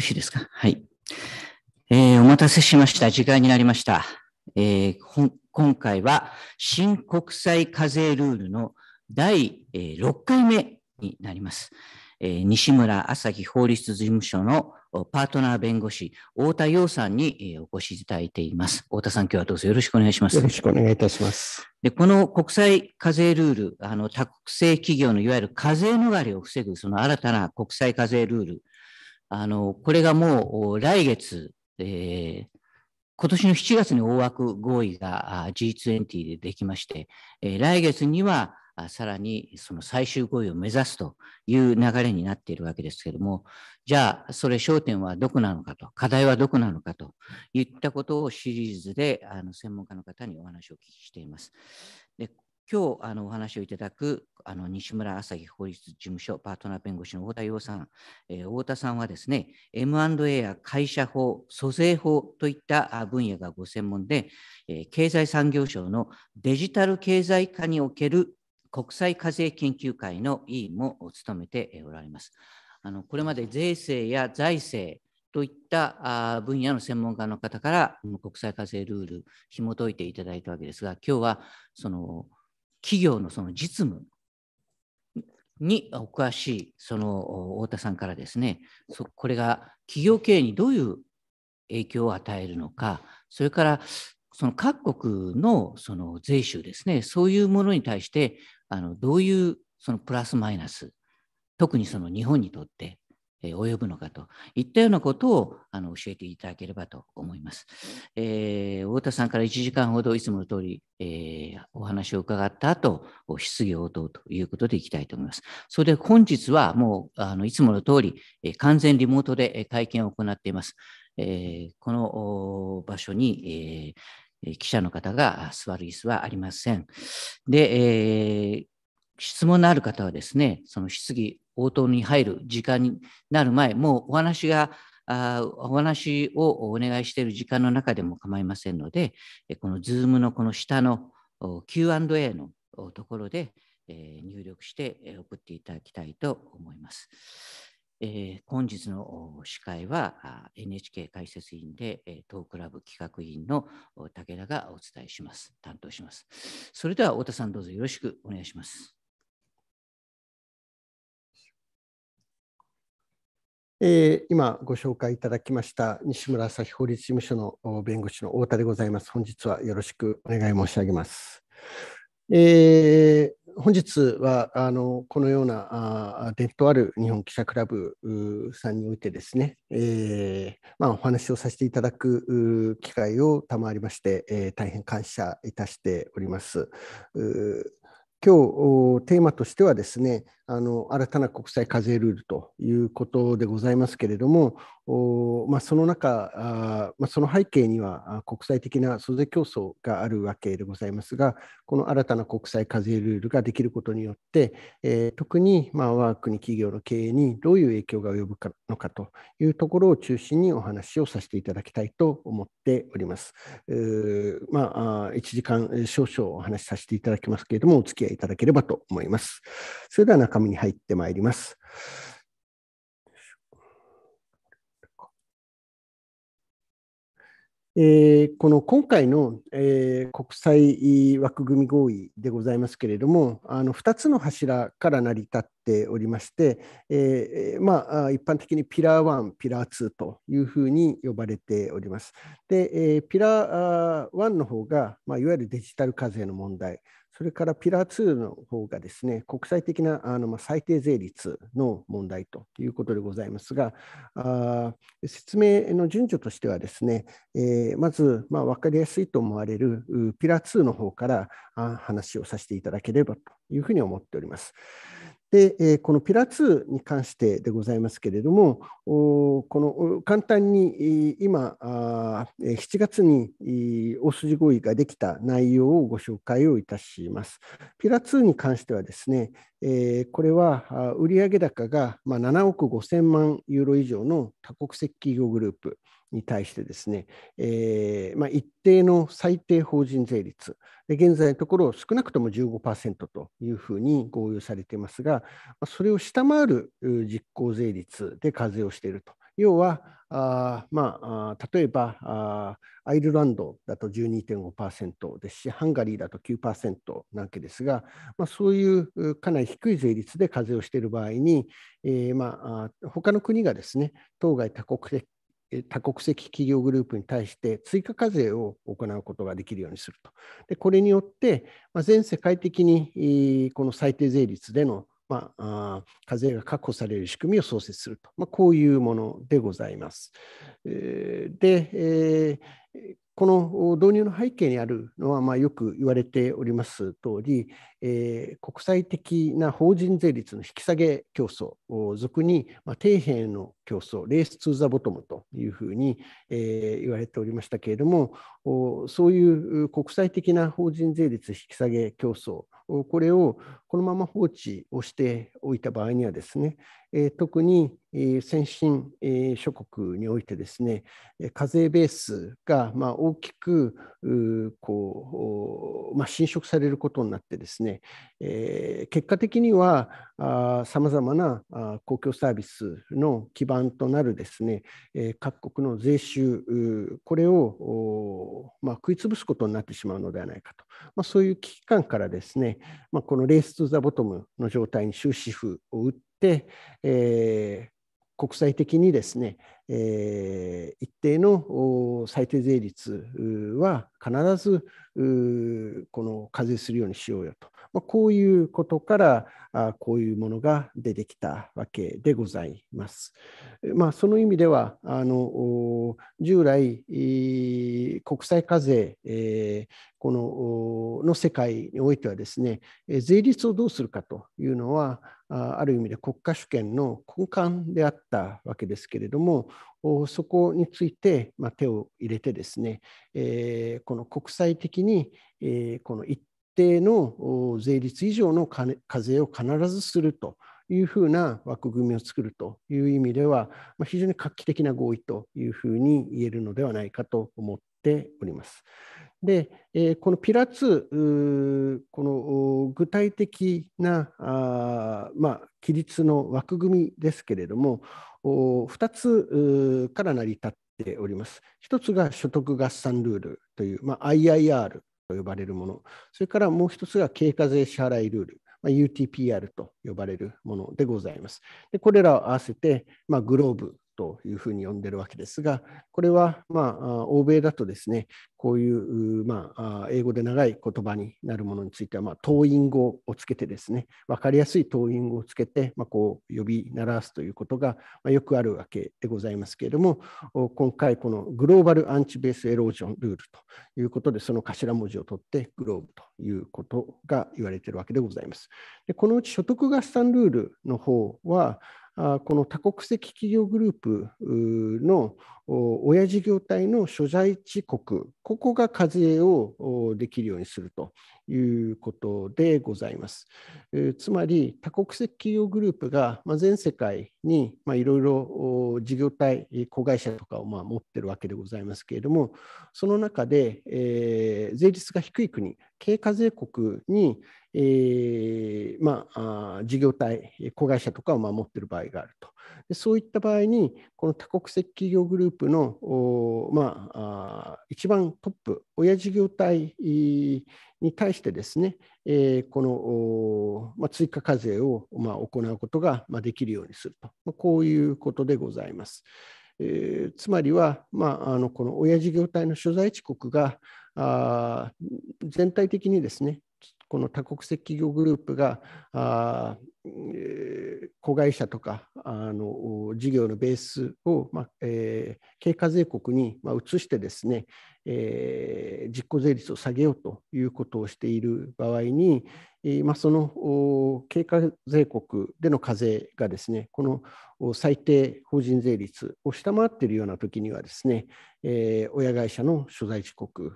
しいですかはい。えー、お待たせしました。時間になりました。えー、今回は新国際課税ルールの第6回目になります。えー、西村朝日法律事務所のパートナー弁護士、太田洋さんにお越しいただいています。太田さん、今日はどうぞよろしくお願いします。よろしくお願いいたします。で、この国際課税ルール、あの、多国政企業のいわゆる課税逃れを防ぐ、その新たな国際課税ルールあの、これがもう来月、えー、今年の7月に大枠合意が G20 でできまして、えー、来月にはさらにその最終合意を目指すという流れになっているわけですけれども、じゃあ、それ焦点はどこなのかと、課題はどこなのかといったことをシリーズであの専門家の方にお話をお聞きしています。今日あのお話をいただくあの西村朝日法律事務所パートナー弁護士の太田洋さん、えー、太田さんはですね M&A や会社法租税法といった分野がご専門で、えー、経済産業省のデジタル経済化における国際課税研究会の委員も務めておられます。あのこれまで税制や財政といった分野の専門家の方から国際課税ルール紐解いていただいたわけですが今日はその企業のその実務にお詳しいその太田さんからですねこれが企業経営にどういう影響を与えるのかそれからその各国のその税収ですねそういうものに対してあのどういうそのプラスマイナス特にその日本にとって及ぶのかといったようなことをあの教えていただければと思います。えー、太田さんから1時間ほどいつもの通り、えー、お話を伺った後、質疑応答ということでいきたいと思います。それで本日はもうあのいつもの通り、え完全リモートで会見を行っています。えー、この場所に、え記者の方が座る椅子はありません。で、え質問のある方はですね、その質疑応答に入る時間になる前、もうお話が、あお話をお願いしている時間の中でも構いませんので、この Zoom のこの下の Q&A のところで入力して送っていただきたいと思います。えー、本日の司会は NHK 解説委員で当クラブ企画委員の武田がお伝えします担当しますそれでは太田さんどうぞよろしくお願いしますえー、今ご紹介いただきました西村朝日法律事務所の弁護士の太田でございます。本日はよろしくお願い申し上げます。えー、本日はあのこのようなあ伝統ある日本記者クラブさんにおいてですね、えーまあ、お話をさせていただく機会を賜りまして、えー、大変感謝いたしております。今日テーマとしてはですねあの新たな国際課税ルールということでございますけれども、まあ、その中あ、まあ、その背景には国際的な租税競争があるわけでございますがこの新たな国際課税ルールができることによって、えー、特にまあ我が国企業の経営にどういう影響が及ぶかのかというところを中心にお話をさせていただきたいと思っております。まあ、1時間少々お話しさせていただきますけれどもお付き合いいただければと思います。それでは中身に入ってまいります。えー、この今回の、えー、国際枠組み合意でございますけれども、あの2つの柱から成り立っておりまして、えー、まあ、一般的にピラー1、ピラー2というふうに呼ばれております。で、えピラー1の方が、まあ、いわゆるデジタル課税の問題、それからピラー2の方がですね、国際的なあの、ま最低税率の問題ということでございますが、あ説明の順序としてはですね、えー、まず、まあ、分かりやすいと思われるピラー2の方からあ話をさせていただければというふうに思っております。で、このピラ2に関してでございますけれども、この簡単に今、7月に大筋合意ができた内容をご紹介をいたします。ピラ2に関してはですね、これは売上高が7億5000万ユーロ以上の多国籍企業グループ、に対してですね、えーまあ、一定の最低法人税率で、現在のところ少なくとも15%というふうに合意されていますが、それを下回る実効税率で課税をしていると。要は、あまあ、例えばあアイルランドだと12.5%ですし、ハンガリーだと9%なわけですが、まあ、そういうかなり低い税率で課税をしている場合に、えーまあ、他の国がですね当該多国多国籍企業グループに対して追加課税を行うことができるようにすると。でこれによって、まあ、全世界的にこの最低税率での、まあ、課税が確保される仕組みを創設すると、まあ、こういうものでございます。で、えーこの導入の背景にあるのは、まあ、よく言われております通り、えー、国際的な法人税率の引き下げ競争、俗に、まあ、底辺の競争、レース・ツー・ザ・ボトムというふうに、えー、言われておりましたけれども、そういう国際的な法人税率引き下げ競争、これをこのまま放置をしておいた場合にはですね、特に先進諸国においてですね、課税ベースがま大きくこう、まあ、侵食されることになってですね、結果的にはさまざまな公共サービスの基盤となるですね、各国の税収、これをまあ、食い潰すことになってしまうのではないかと、まあ、そういう危機感からですね、まあ、このレース・トゥ・ザ・ボトムの状態に終止符を打って、えー、国際的にですね、えー、一定の最低税率は必ずこの課税するようにしようよとまあ、こういうことからあこういうものが出てきたわけでございます。まあ、その意味ではあの従来国際課税、えー、このの世界においてはですね税率をどうするかというのはある意味で国家主権の根幹であったわけですけれどもそこについて、ま手を入れてですね、えこの国際的に、えこの一定の税率以上の課税を必ずするというふうな枠組みを作るという意味では、非常に画期的な合意というふうに言えるのではないかと思っております。で、このピラ2、この具体的なあ、まあ、規律の枠組みですけれども、2つから成り立っております。1つが所得合算ルールという、まあ、IIR と呼ばれるもの、それからもう一つが経過税支払いルール、ま UTPR と呼ばれるものでございます。でこれらを合わせて、まあ、グローブというふうに呼んでるわけですが、これは、まあ、欧米だとですね、こういう、まあ、英語で長い言葉になるものについては、まあ、党員語をつけてですね、分かりやすい党員語をつけて、まあ、こう呼び鳴らすということが、まあ、よくあるわけでございますけれども、今回、このグローバル・アンチ・ベース・エロージョン・ルールということで、その頭文字を取って、グローブということが言われているわけでございます。でこのうち所得合算ルールの方は、この多国籍企業グループの親事業体の所在地国、ここが課税をできるようにするということでございます。つまり、多国籍企業グループが全世界にいろいろ事業体、子会社とかを持っているわけでございますけれども、その中で税率が低い国、軽課税国にえー、まあ、事業体、子会社とかを守っている場合があると。でそういった場合に、この多国籍企業グループの、まあ、一番トップ、親事業体に対してですね、えー、この、まあ、追加課税を、まあ、行うことができるようにすると、まあ、こういうことでございます。えー、つまりは、まあ、あのこの親事業体の所在地国があ全体的にですねこの多国籍企業グループがえ子会社とかあの事業のベースを、まあえー、経過税国に、まあ、移してですね、えー、実効税率を下げようということをしている場合に、えまあ、その経過税国での課税がですねこの最低法人税率を下回っているような時にはですね、え親会社の所在地国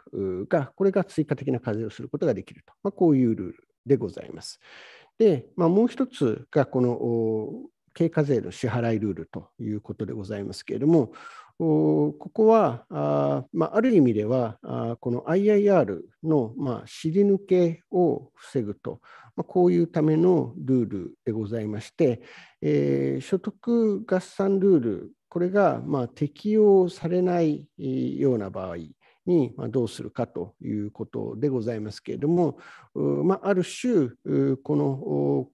がこれが追加的な課税をすることができると、まあ、こういうルールでございます。で、まあ、もう一つがこの経過税の支払いルールということでございますけれども、ここはあ,、まあ、ある意味ではあこの IIR の、まあ、尻抜けを防ぐと、まあ、こういうためのルールでございまして、えー、所得合算ルールこれがまあ適用されないような場合にどうするかということでございますけれども、まあ、ある種この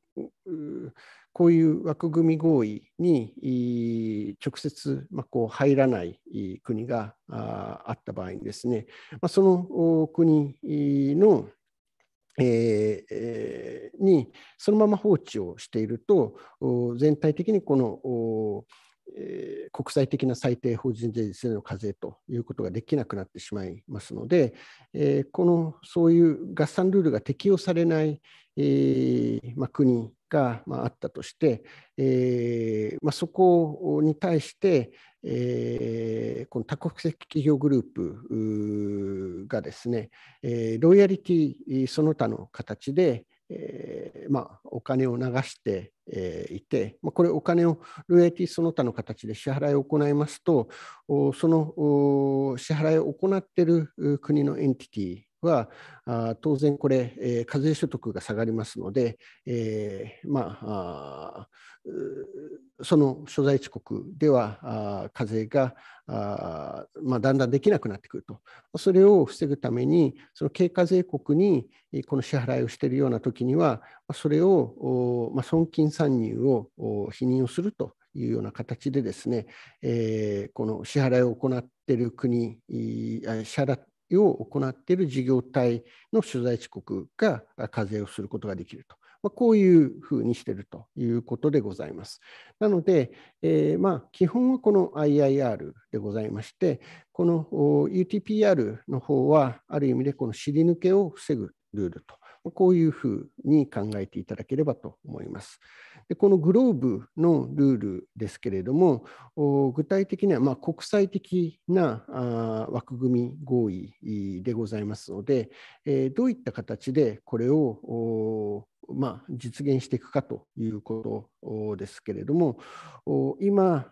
こういう枠組み合意に直接こう入らない国があった場合にですね、まその国のえにそのまま放置をしていると全体的にこのえー、国際的な最低法人税率での課税ということができなくなってしまいますので、えー、このそういう合算ルールが適用されない、えー、ま国が、まあ、ったとして、えまそこに対して、えこの多国籍企業グループがですね、えロイヤリティその他の形で、えー、まあ、お金を流して、えー、いて、まあ、これお金をロイヤティその他の形で支払いを行いますとその支払いを行っている国のエンティティは、当然これ、えー、課税所得が下がりますので、えー、まあその所在地国では課税がまあ、だんだんできなくなってくると、それを防ぐために、その経過税国にこの支払いをしているようなときには、それを、まあ、損金参入を否認をするというような形でですね、えー、この支払いを行っている国、支払っを行っている事業体の所在地国が課税をすることができると。まあ、こういうふうにしているということでございます。なので、えー、まあ基本はこの IIR でございまして、この UTPR の方は、ある意味でこの尻抜けを防ぐルールと、まあ、こういうふうに考えていただければと思います。でこのグローブのルールですけれども、具体的にはま国際的な枠組み合意でございますので、どういった形でこれをまあ、実現していくかということですけれども今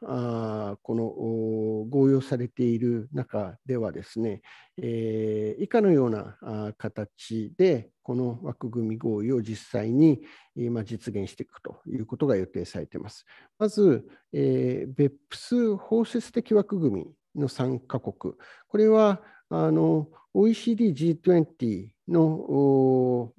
この合をされている中ではですね、え以下のような形でこの枠組み合意を実際に実現していくということが予定されています。まず、え別府包摂的枠組みの3カ国これはあの OECD G20 の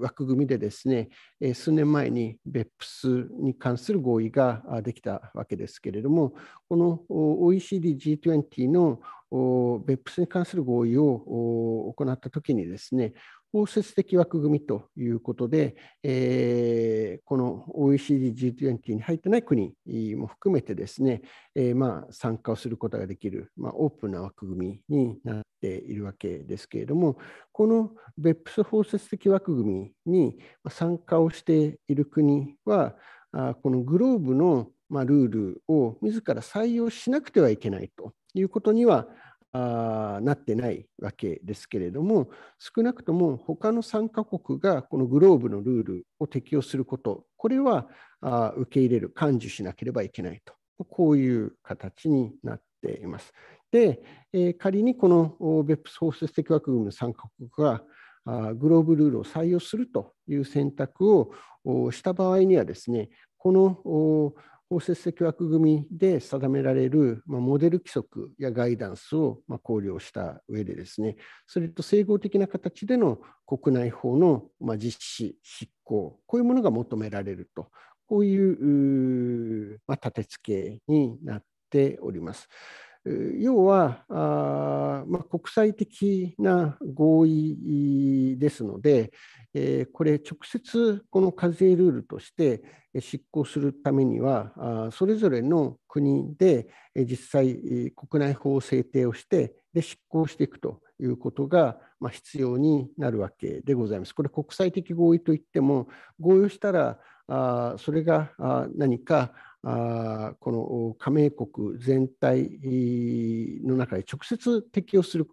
枠組みでですね、数年前に BEPS に関する合意ができたわけですけれども、この OECD G20 の BEPS に関する合意を行ったときにですね、包摂的枠組みということで、えー、この OECD G20 に入ってない国も含めてですね、えー、まあ参加をすることができる、まあ、オープンな枠組みになっているわけですけれども、この BEPS 包摂的枠組みに参加をしている国は、このグローブのまあ、ルールを自ら採用しなくてはいけないということにはあなってないわけですけれども少なくとも他の3カ国がこのグローブのルールを適用することこれはあ受け入れる感受しなければいけないとこういう形になっています。で、えー、仮にこの BEPS 法制的枠組みの3カ国があグローブルールを採用するという選択をした場合にはですねこの包摂積枠組みで定められる、まあ、モデル規則やガイダンスを、まあ、考慮した上でですね、それと整合的な形での国内法の、まあ、実施、執行、こういうものが求められると、こういう、まあ、立て付けになっております。要はあ、まあ、国際的な合意ですので、えー、これ直接この課税ルールとして執行するためにはそれぞれの国で実際国内法を制定をしてで執行していくということが、まあ、必要になるわけでございます。これ国際的合意といっても合意をしたらあそれが何かあこの加盟国全体の中で直接適用する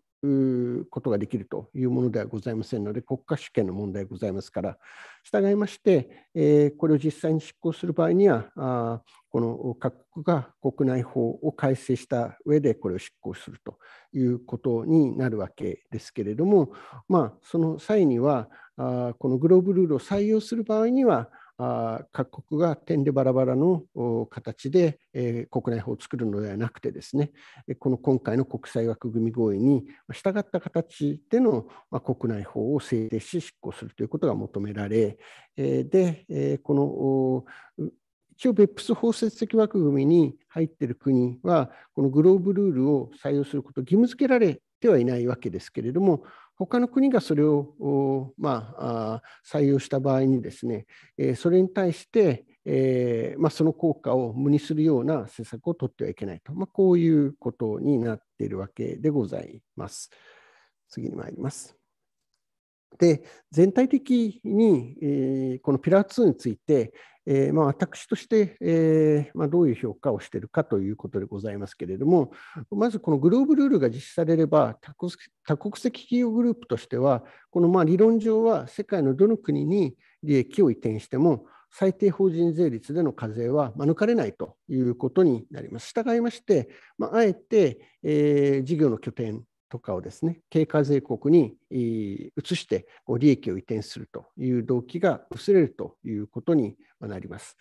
ことができるというものではございませんので、国家主権の問題ございますから、従いまして、えこれを実際に執行する場合には、あこの各国が国内法を改正した上で、これを執行するということになるわけですけれども、まあ、その際にはあ、このグローブルールを採用する場合には、各国が点でバラバラの形で、国内法を作るのではなくてですねこの今回の国際枠組み合意に従った形での、国内法を制定し執行するということが求められ、で、この一応 BEPS 包摂的枠組みに入っている国はこのグローブルールを採用することを義務付けられてはいないわけですけれども他の国がそれを、まあ、採用した場合にですね、それに対して、えーまあ、その効果を無にするような政策を取ってはいけないと、まあ、こういうことになっているわけでございます。次に参ります。で全体的に、えー、このピラー2について、えー、まあ、私として、えー、まあ、どういう評価をしているかということでございますけれども、まずこのグローブルールが実施されれば、多国籍企業グループとしては、このまあ理論上は世界のどの国に利益を移転しても、最低法人税率での課税は免れないということになります。従いまして、まあ、あえて、えー、事業の拠点とかをですね、経過税国に移して利益を移転するという動機が薄れるということになります。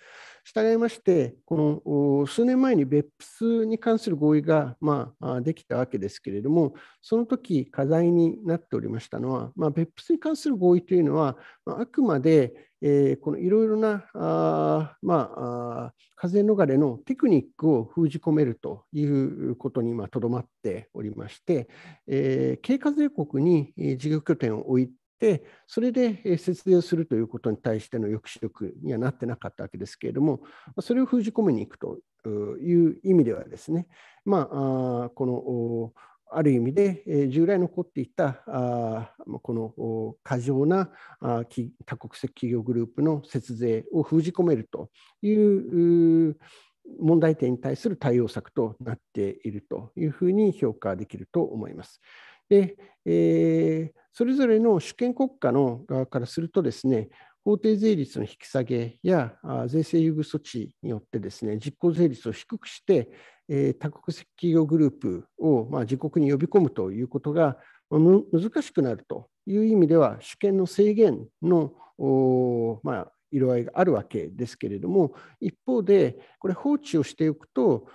従いまして、この数年前に別府に関する合意が、まあ、できたわけですけれども、その時課題になっておりましたのは、まあ、別府に関する合意というのは、あくまでえー、このいろいろなあ、まあ、風逃れのテクニックを封じ込めるということにとどまっておりまして、えー、経過税国に事業拠点を置いてそれで節税をするということに対しての抑止力にはなってなかったわけですけれども、それを封じ込めにいくという意味ではですね、まあ、このある意味で従来残っていたこの過剰な多国籍企業グループの節税を封じ込めるという問題点に対する対応策となっているというふうに評価できると思います。でえそれぞれの主権国家の側からするとですね法定税率の引き下げや税制優遇措置によってですね実効税率を低くしてえー、多国籍企業グループを、まあ、自国に呼び込むということが難しくなるという意味では主権の制限の、まあ、色合いがあるわけですけれども一方でこれ放置をしておくと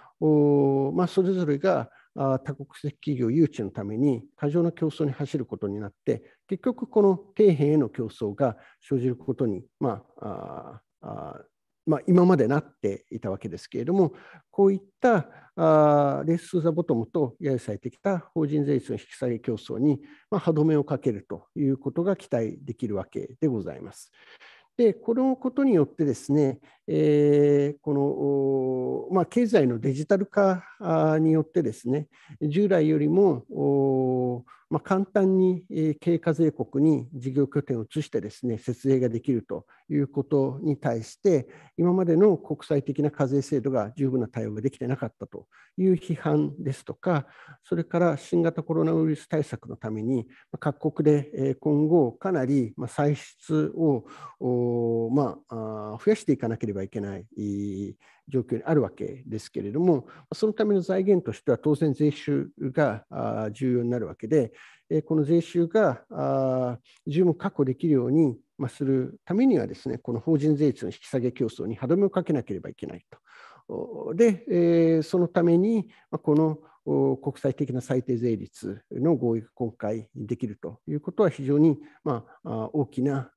まあ、それぞれが多国籍企業誘致のために過剰な競争に走ることになって結局この底辺への競争が生じることに、まあ、あまあ、今までなっていたわけですけれども、こういったあレース・ザ・ボトムと揶揄されてきた法人税率の引き下げ競争に、まあ、歯止めをかけるということが期待できるわけでございます。でこのことによってですね、えー、このまあ、経済のデジタル化によってですね従来よりもまあ、簡単に経課税国に事業拠点を移してですね設営ができるということに対して今までの国際的な課税制度が十分な対応ができてなかったという批判ですとかそれから新型コロナウイルス対策のために各国で今後かなり歳出をまあ増やしていかなければいけない状況にあるわけですけれども、そのための財源としては当然税収が重要になるわけで、この税収が十分確保できるようにするためにはですね、この法人税率の引き下げ競争に歯止めをかけなければいけないと。で、そのためにこの国際的な最低税率の合意が今回できるということは非常にま大きな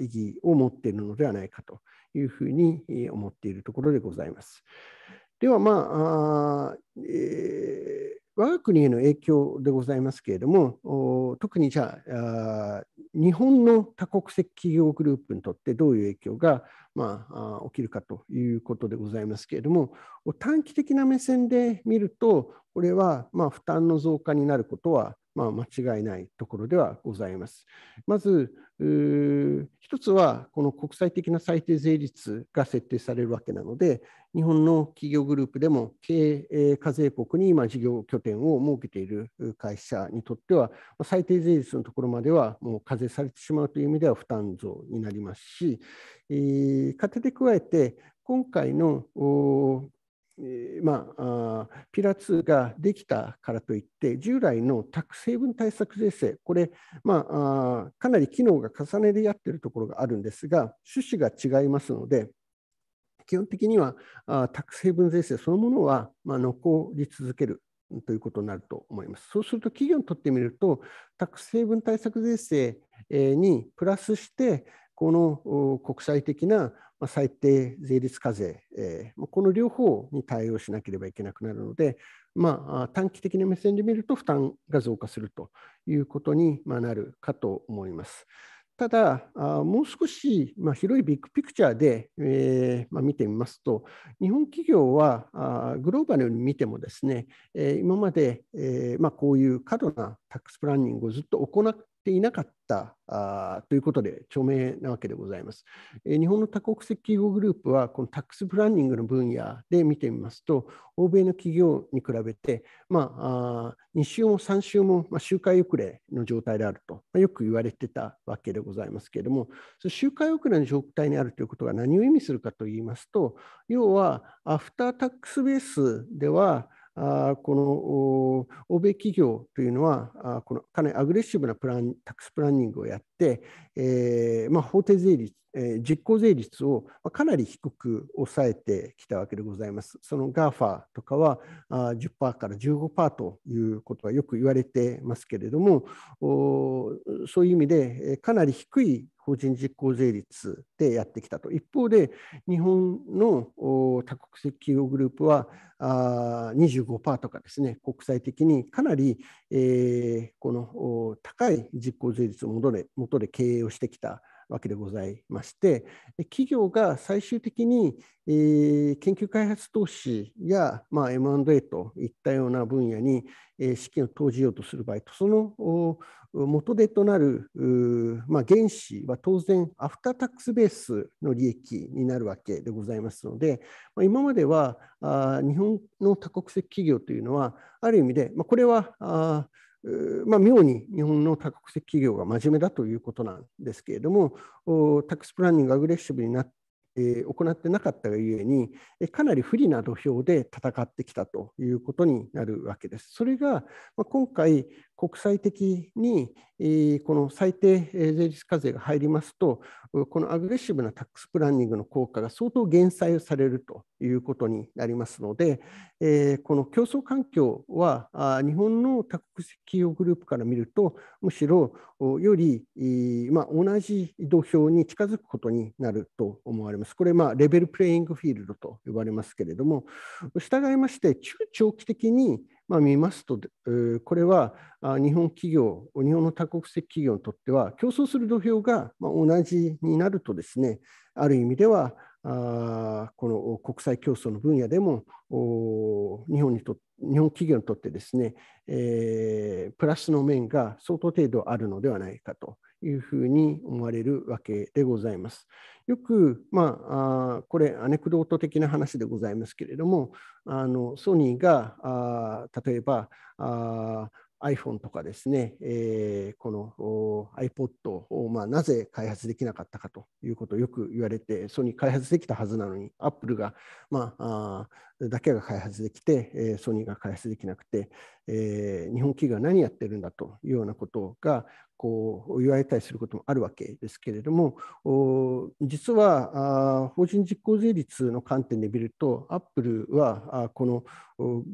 意義を持っているのではないかというふうに思っているところでございます。では、まあ、えー我が国への影響でございますけれども、特にじゃあ、日本の多国籍企業グループにとってどういう影響がまあ、起きるかということでございますけれども短期的な目線で見るとこれはま負担の増加になることはま間違いないところではございます。まず一つはこの国際的な最低税率が設定されるわけなので日本の企業グループでも経営課税国に今事業拠点を設けている会社にとっては最低税率のところまではもう課税されてしまうという意味では負担増になりますし勝手で加えて、今回の、まあ、ピラ2ができたからといって、従来のタック成分対策税制、これ、まあ、かなり機能が重ねでやっているところがあるんですが、趣旨が違いますので、基本的にはタック成分税制そのものは、まあ、残り続けるということになると思います。そうすると企業にとってみると、タク成分対策税制にプラスして、この国際的な最低税率課税、この両方に対応しなければいけなくなるので、まあ、短期的な目線で見ると負担が増加するということになるかと思います。ただ、もう少し広いビッグピクチャーで見てみますと、日本企業はグローバルに見てもですね、今までこういう過度なタックスプランニングをずっと行っていなかったあということで著名なわけでございます。えー、日本の多国籍企業グループはこのタックスプランニングの分野で見てみますと欧米の企業に比べて、まあ、あ2週も3週も、まあ、周回遅れの状態であると、まあ、よく言われてたわけでございますけれどもその周回遅れの状態にあるということが何を意味するかといいますと要はアフタータックスベースではあこの欧米企業というのはあこのかなりアグレッシブなプランタックスプランニングをやって、えーまあ、法定税率、えー、実効税率をかなり低く抑えてきたわけでございます。そのガーファーとかはあ10%から15%ということはよく言われてますけれども、おそういう意味でかなり低い法人実効税率でやってきたと。一方で、日本の多国籍企業グループはあ25%とかですね、国際的にかなり、えー、この高い実効税率を元で元で経営をしてきたわけでございまして、企業が最終的に、えー、研究開発投資や、まあ、M&A といったような分野に、えー、資金を投じようとする場合と、その元手となる、まあ、原資は当然、アフタータックスベースの利益になるわけでございますので、まあ、今まではあ日本の多国籍企業というのは、ある意味で、まあ、これはあまあ、妙に日本の多国籍企業が真面目だということなんですけれども、タックスプランニングアグレッシブになってえ行ってなかったがゆえに、えかなり不利な土俵で戦ってきたということになるわけです。それが、ま今回、国際的にこの最低税率課税が入りますと、このアグレッシブなタックスプランニングの効果が相当減災されるということになりますので、この競争環境は日本の多国籍企業グループから見ると、むしろより、ま同じ土俵に近づくことになると思われます。これ、まレベルプレイングフィールドと呼ばれますけれども、従いまして、中長期的にまあ、見ますと、これは日本企業、日本の多国籍企業にとっては、競争する土俵が同じになるとですね、ある意味では、あこの国際競争の分野でも日本にと日本企業にとってですね、えプラスの面が相当程度あるのではないかというふうに思われるわけでございます。よく、まあ、これアネクドート的な話でございますけれどもあのソニーが例えばあ iPhone とかですね、えー、この iPod を、まあ、なぜ開発できなかったかということをよく言われて、ソニー開発できたはずなのに、Apple が、まあ、だけが開発できて、ソニーが開発できなくて、日本企業は何やってるんだというようなことがこう言われたりすることもあるわけですけれども、実は法人実行税率の観点で見ると、アップルはこの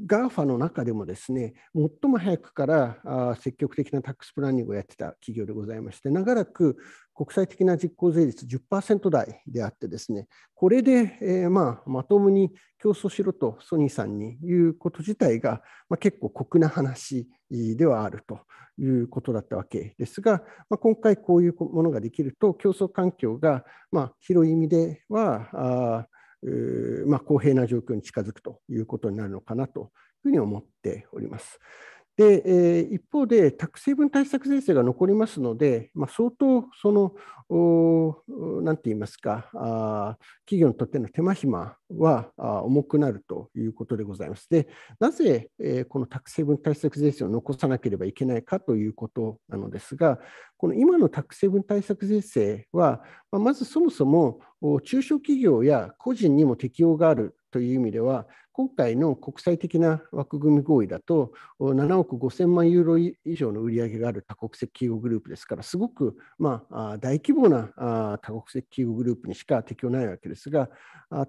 GAFA の中でもですね、最も早くから積極的なタックスプランニングをやってた企業でございまして、長らく国際的な実効税率10%台であってですね、これで、えー、まあ、まともに競争しろとソニーさんに言うこと自体が、まあ、結構酷な話ではあるということだったわけですが、まあ、今回こういうものができると競争環境が、まあ、広い意味ではあ、まあ、公平な状況に近づくということになるのかなというふうに思っております。で、えー、一方で、宅成分対策税制が残りますので、まあ、相当、その、なんて言いますかあ、企業にとっての手間暇は重くなるということでございます。で、なぜ、えー、この宅成分対策税制を残さなければいけないかということなのですが、この今の宅成分対策税制は、まあ、まずそもそも中小企業や個人にも適用があるという意味では、今回の国際的な枠組み合意だと、7億5000万ユーロ以上の売り上げがある多国籍企業グループですから、すごく、まあ、大規模な多国籍企業グループにしか適用ないわけですが、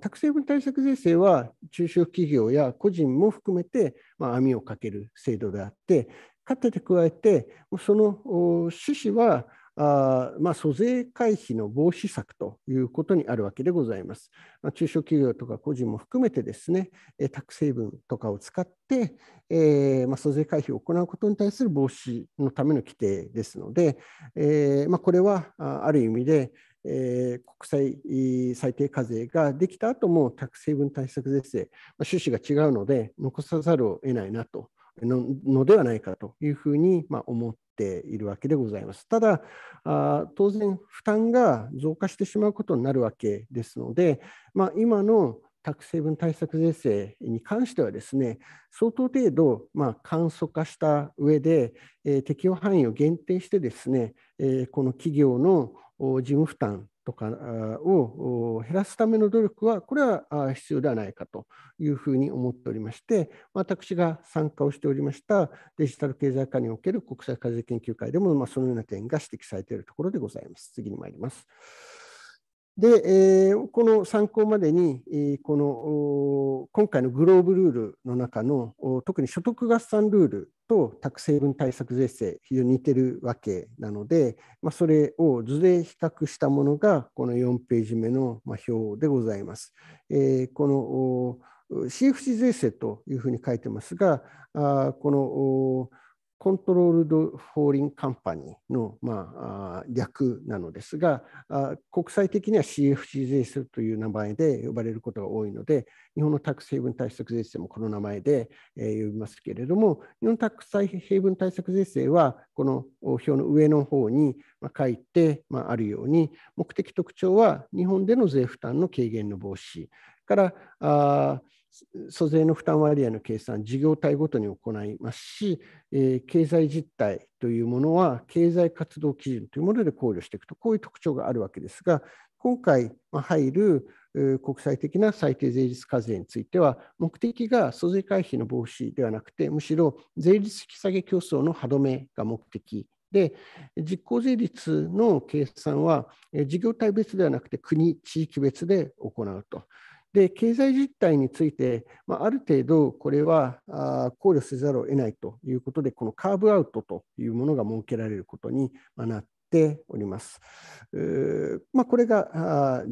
タクセ分対策税制は中小企業や個人も含めて、まあ、網をかける制度であって、かて加えて、その趣旨はあまあ、租税回避の防止策ということにあるわけでございます。まあ、中小企業とか個人も含めてですね、ク成分とかを使って、えー、まあ、租税回避を行うことに対する防止のための規定ですので、えー、まこれはある意味で、えー、国際最低課税ができた後も、ク成分対策税制、ま趣旨が違うので、残さざるを得ないなと。ののではないかというふうに、まあ、思っているわけでございます。ただ、あ当然、負担が増加してしまうことになるわけですので、まあ、今のタクク成分対策税制に関してはですね、相当程度、まあ、簡素化した上で、えー、適用範囲を限定してですね、えー、この企業の事務負担とかを減らすための努力は、これは必要ではないかというふうに思っておりまして、私が参加をしておりましたデジタル経済化における国際課税研究会でも、そのような点が指摘されているところでございます。次に参ります。で、えー、この参考までに、えこの今回のグローブルールの中の特に所得合算ルールと宅成分対策税制非常に似てるわけなので、まあ、それを図で比較したものがこの4ページ目の表でございます。えー、この CFC 税制というふうに書いてますがあこのコントロールド・フォーリン・カンパニーの、まあ、略なのですが国際的には c f c 税制という名前で呼ばれることが多いので日本のタックスヘイブン対策税制もこの名前で、えー、呼びますけれども日本タックスヘイブン対策税制はこの表の上の方に書いて、まあ、あるように目的特徴は日本での税負担の軽減の防止からあー租税の負担割合の計算、事業体ごとに行いますし、えー、経済実態というものは、経済活動基準というもので考慮していくと、こういう特徴があるわけですが、今回入る国際的な最低税率課税については、目的が租税回避の防止ではなくて、むしろ税率引き下げ競争の歯止めが目的で、実効税率の計算は、事業体別ではなくて、国、地域別で行うと。で経済実態について、まあ、ある程度これはあ考慮せざるを得ないということでこのカーブアウトというものが設けられることになっております。まあ、これがあ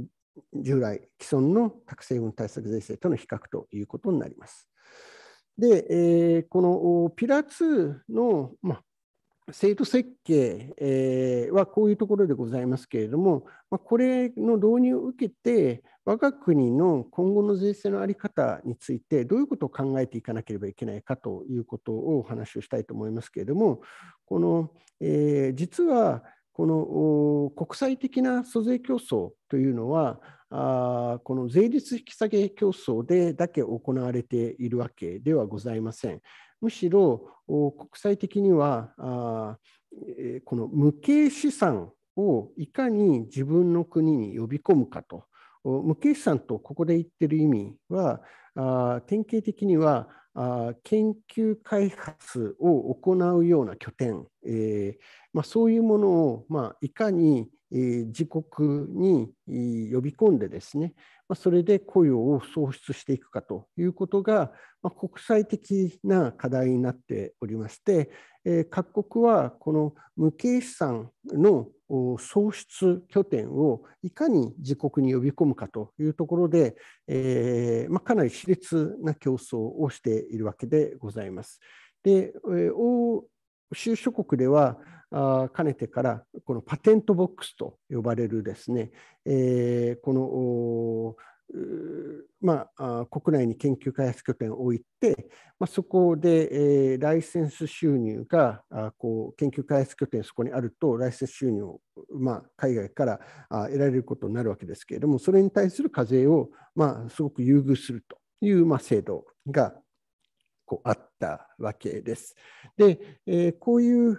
従来既存の核ク成分対策税制との比較ということになります。で、えー、このピラ2の、まあ、制度設計はこういうところでございますけれども、これの導入を受けて、我が国の今後の税制の在り方について、どういうことを考えていかなければいけないかということをお話をしたいと思いますけれども、この、え実はこの国際的な租税競争というのは、あこの税率引き下げ競争でだけ行われているわけではございません。むしろ国際的にはあこの無形資産をいかに自分の国に呼び込むかと無形資産とここで言ってる意味はあ典型的にはあ研究開発を行うような拠点、えーまあ、そういうものを、まあ、いかに、えー、自国に呼び込んでですね、まあ、それで雇用を創出していくかということが、まあ、国際的な課題になっておりまして、各国はこの無形資産の創出拠点をいかに自国に呼び込むかというところで、えー、まあ、かなり熾烈な競争をしているわけでございます。で欧州諸国ではあかねてからこのパテントボックスと呼ばれるですね、えー、このまあ、国内に研究開発拠点を置いて、まあ、そこで、えー、ライセンス収入があこう研究開発拠点そこにあるとライセンス収入を、まあ、海外からあ得られることになるわけですけれどもそれに対する課税を、まあ、すごく優遇するという、まあ、制度が構あったわけです。で、えこういう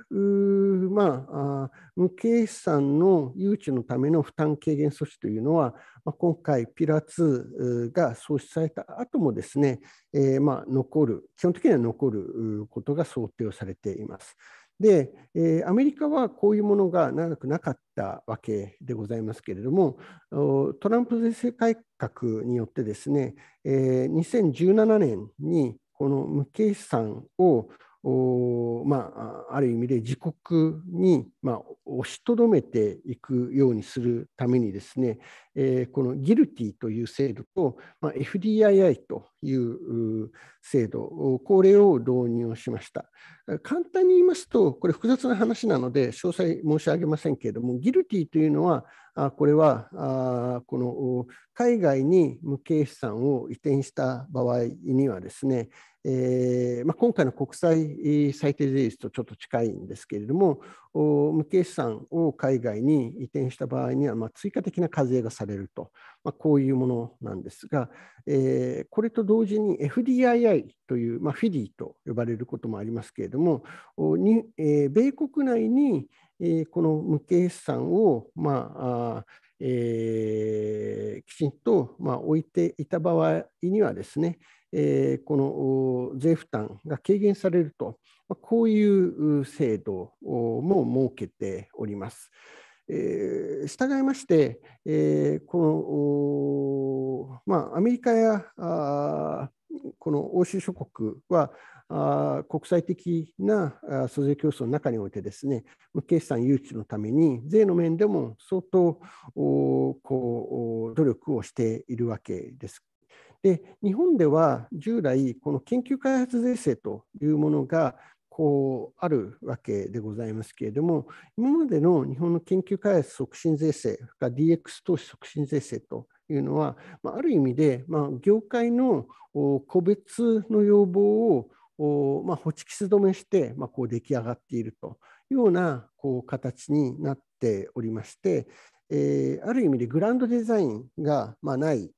まあ、無形資産の誘致のための負担軽減措置というのは、まあ、今回、ピラ2が創始された後もですね、えまあ、残る、基本的には残ることが想定をされています。で、えアメリカはこういうものが長くなかったわけでございますけれども、トランプ税制改革によってですね、え2017年にこの無形資産をまあ、ある意味で自国に、まあ、押しとどめていくようにするためにですね、えー、このギルティという制度と、まあ、FDII という制度これを導入をしました簡単に言いますとこれ複雑な話なので詳細申し上げませんけれどもギルティというのはこれはこの海外に無形資産を移転した場合にはですねえーまあ、今回の国際最低税率とちょっと近いんですけれども、無形資産を海外に移転した場合には、まあ、追加的な課税がされると、まあ、こういうものなんですが、えー、これと同時に FDII という、まあ、フィディと呼ばれることもありますけれども、にえー、米国内に、えー、この無形資産を、まあ、あえー、きちんと、まあ、置いていた場合にはですね、えこの税負担が軽減されると、まこういう制度も設けております。え従いまして、えこの、まあ、アメリカやあこの欧州諸国はあ国際的な租税競争の中においてですね無決算誘致のために税の面でも相当こう努力をしているわけですで日本では従来、この研究開発税制というものがこうあるわけでございますけれども、今までの日本の研究開発促進税制が DX 投資促進税制というのは、まあ、る意味で、ま業界の個別の要望を、まあ、ホチキス止めして、まこう出来上がっているというようなこう形になっておりまして、えある意味でグランドデザインが、まない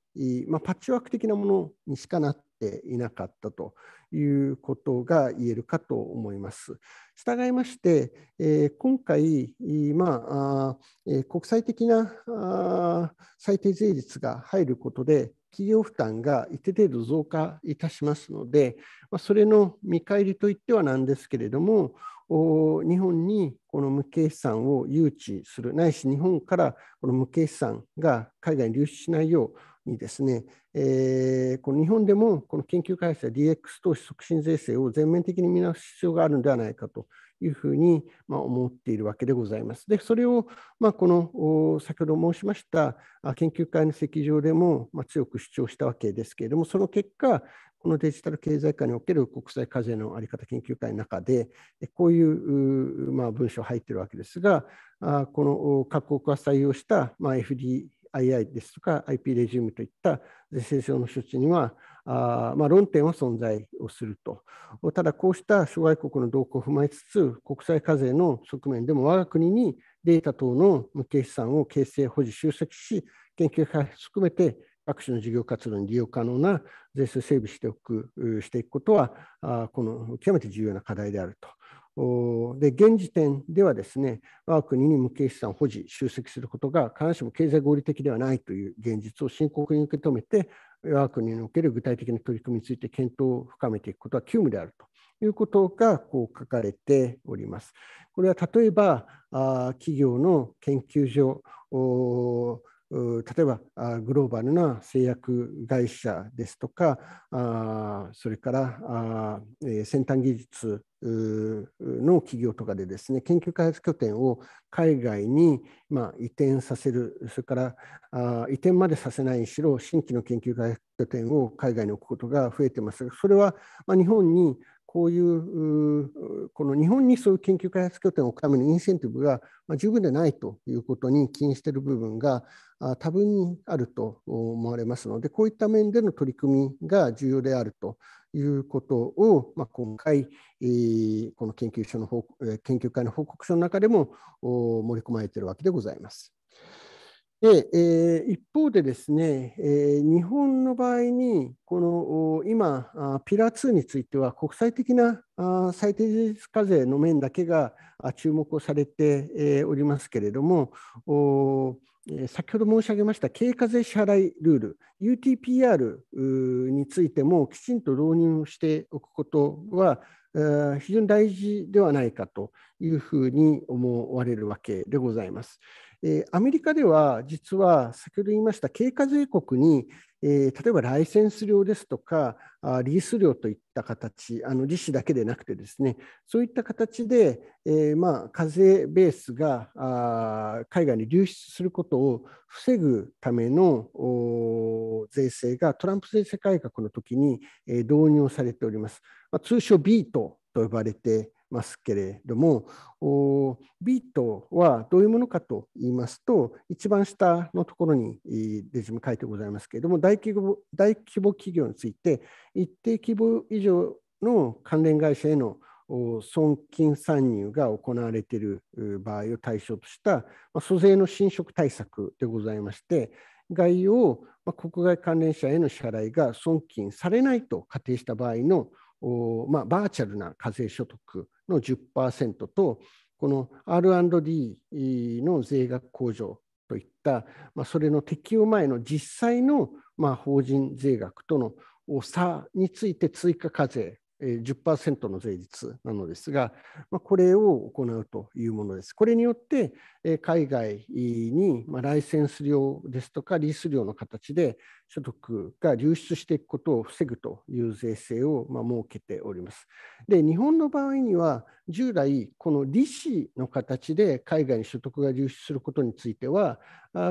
まあ、パッチワーク的なものにしかなっていなかったということが言えるかと思います。従いまして、えー、今回、まあえ国際的な最低税率が入ることで、企業負担が一定程度増加いたしますので、まあ、それの見返りといってはなんですけれども、日本にこの無形資産を誘致する、ないし日本からこの無形資産が海外に流出しないようにですね、えー、この日本でもこの研究開発や DX 投資促進税制を全面的に見直す必要があるのではないかというふうに、ま思っているわけでございます。で、それを、まこの先ほど申しました研究会の席上でも、ま強く主張したわけですけれども、その結果、このデジタル経済界における国際課税の在り方研究会の中で、こういう、ま文章入ってるわけですが、この各国が採用した、ま FD II ですとか IP レジウムといった税制上の処置にはあ、まあ、論点は存在をするとただこうした諸外国の動向を踏まえつつ国際課税の側面でも我が国にデータ等の無形資産を形成保持集積し研究開発含めて各種の事業活動に利用可能な税制整備しておくしていくことはこの極めて重要な課題であるとで現時点ではですね我が国に無形資産を保持集積することが必ずしも経済合理的ではないという現実を深刻に受け止めて我が国における具体的な取り組みについて検討を深めていくことは急務であるということがこう書かれております。これは例えば企業の研究所例えばグローバルな製薬会社ですとかそれから先端技術の企業とかでですね研究開発拠点を海外に移転させるそれから移転までさせないにしろ新規の研究開発拠点を海外に置くことが増えてますがそれは日本にこういうこの日本にそういう研究開発拠点を置くためのインセンティブが十分でないということに起因している部分が多分にあると思われますのでこういった面での取り組みが重要であるということを、まあ、今回、この研究所の報研究会の報告書の中でも盛り込まれているわけでございます。で、えー、一方でですね、えー、日本の場合に、この今、ピラー2については、国際的な最低税率課税の面だけが注目をされておりますけれども、先ほど申し上げました経過税支払いルール、UTPR についてもきちんと導入しておくことは、非常に大事ではないかというふうに思われるわけでございます。えアメリカでは実は先ほど言いました経過税国に、え例えばライセンス料ですとかあリース料といった形あの利子だけでなくてですねそういった形で、えまあ、課税ベースがあ海外に流出することを防ぐための税制がトランプ税制改革の時に、え導入されております、まあ、通称 b と呼ばれてますけれども、ートはどういうものかと言いますと、一番下のところにレジム書いてございますけれども、大規模大規模企業について、一定規模以上の関連会社への損金参入が行われている場合を対象とした租税の侵食対策でございまして、概要を国外関連者への支払いが損金されないと仮定した場合の、まあ、バーチャルな課税所得の10%と、この R&D の税額控除といった、まあ、それの適用前の実際のまあ法人税額との差について追加課税10%の税率なのですが、これを行うというものです。これによって、海外にライセンス料ですとかリース料の形で所得が流出していくことを防ぐという税制を設けております。で、日本の場合には、従来、この利子の形で海外に所得が流出することについては、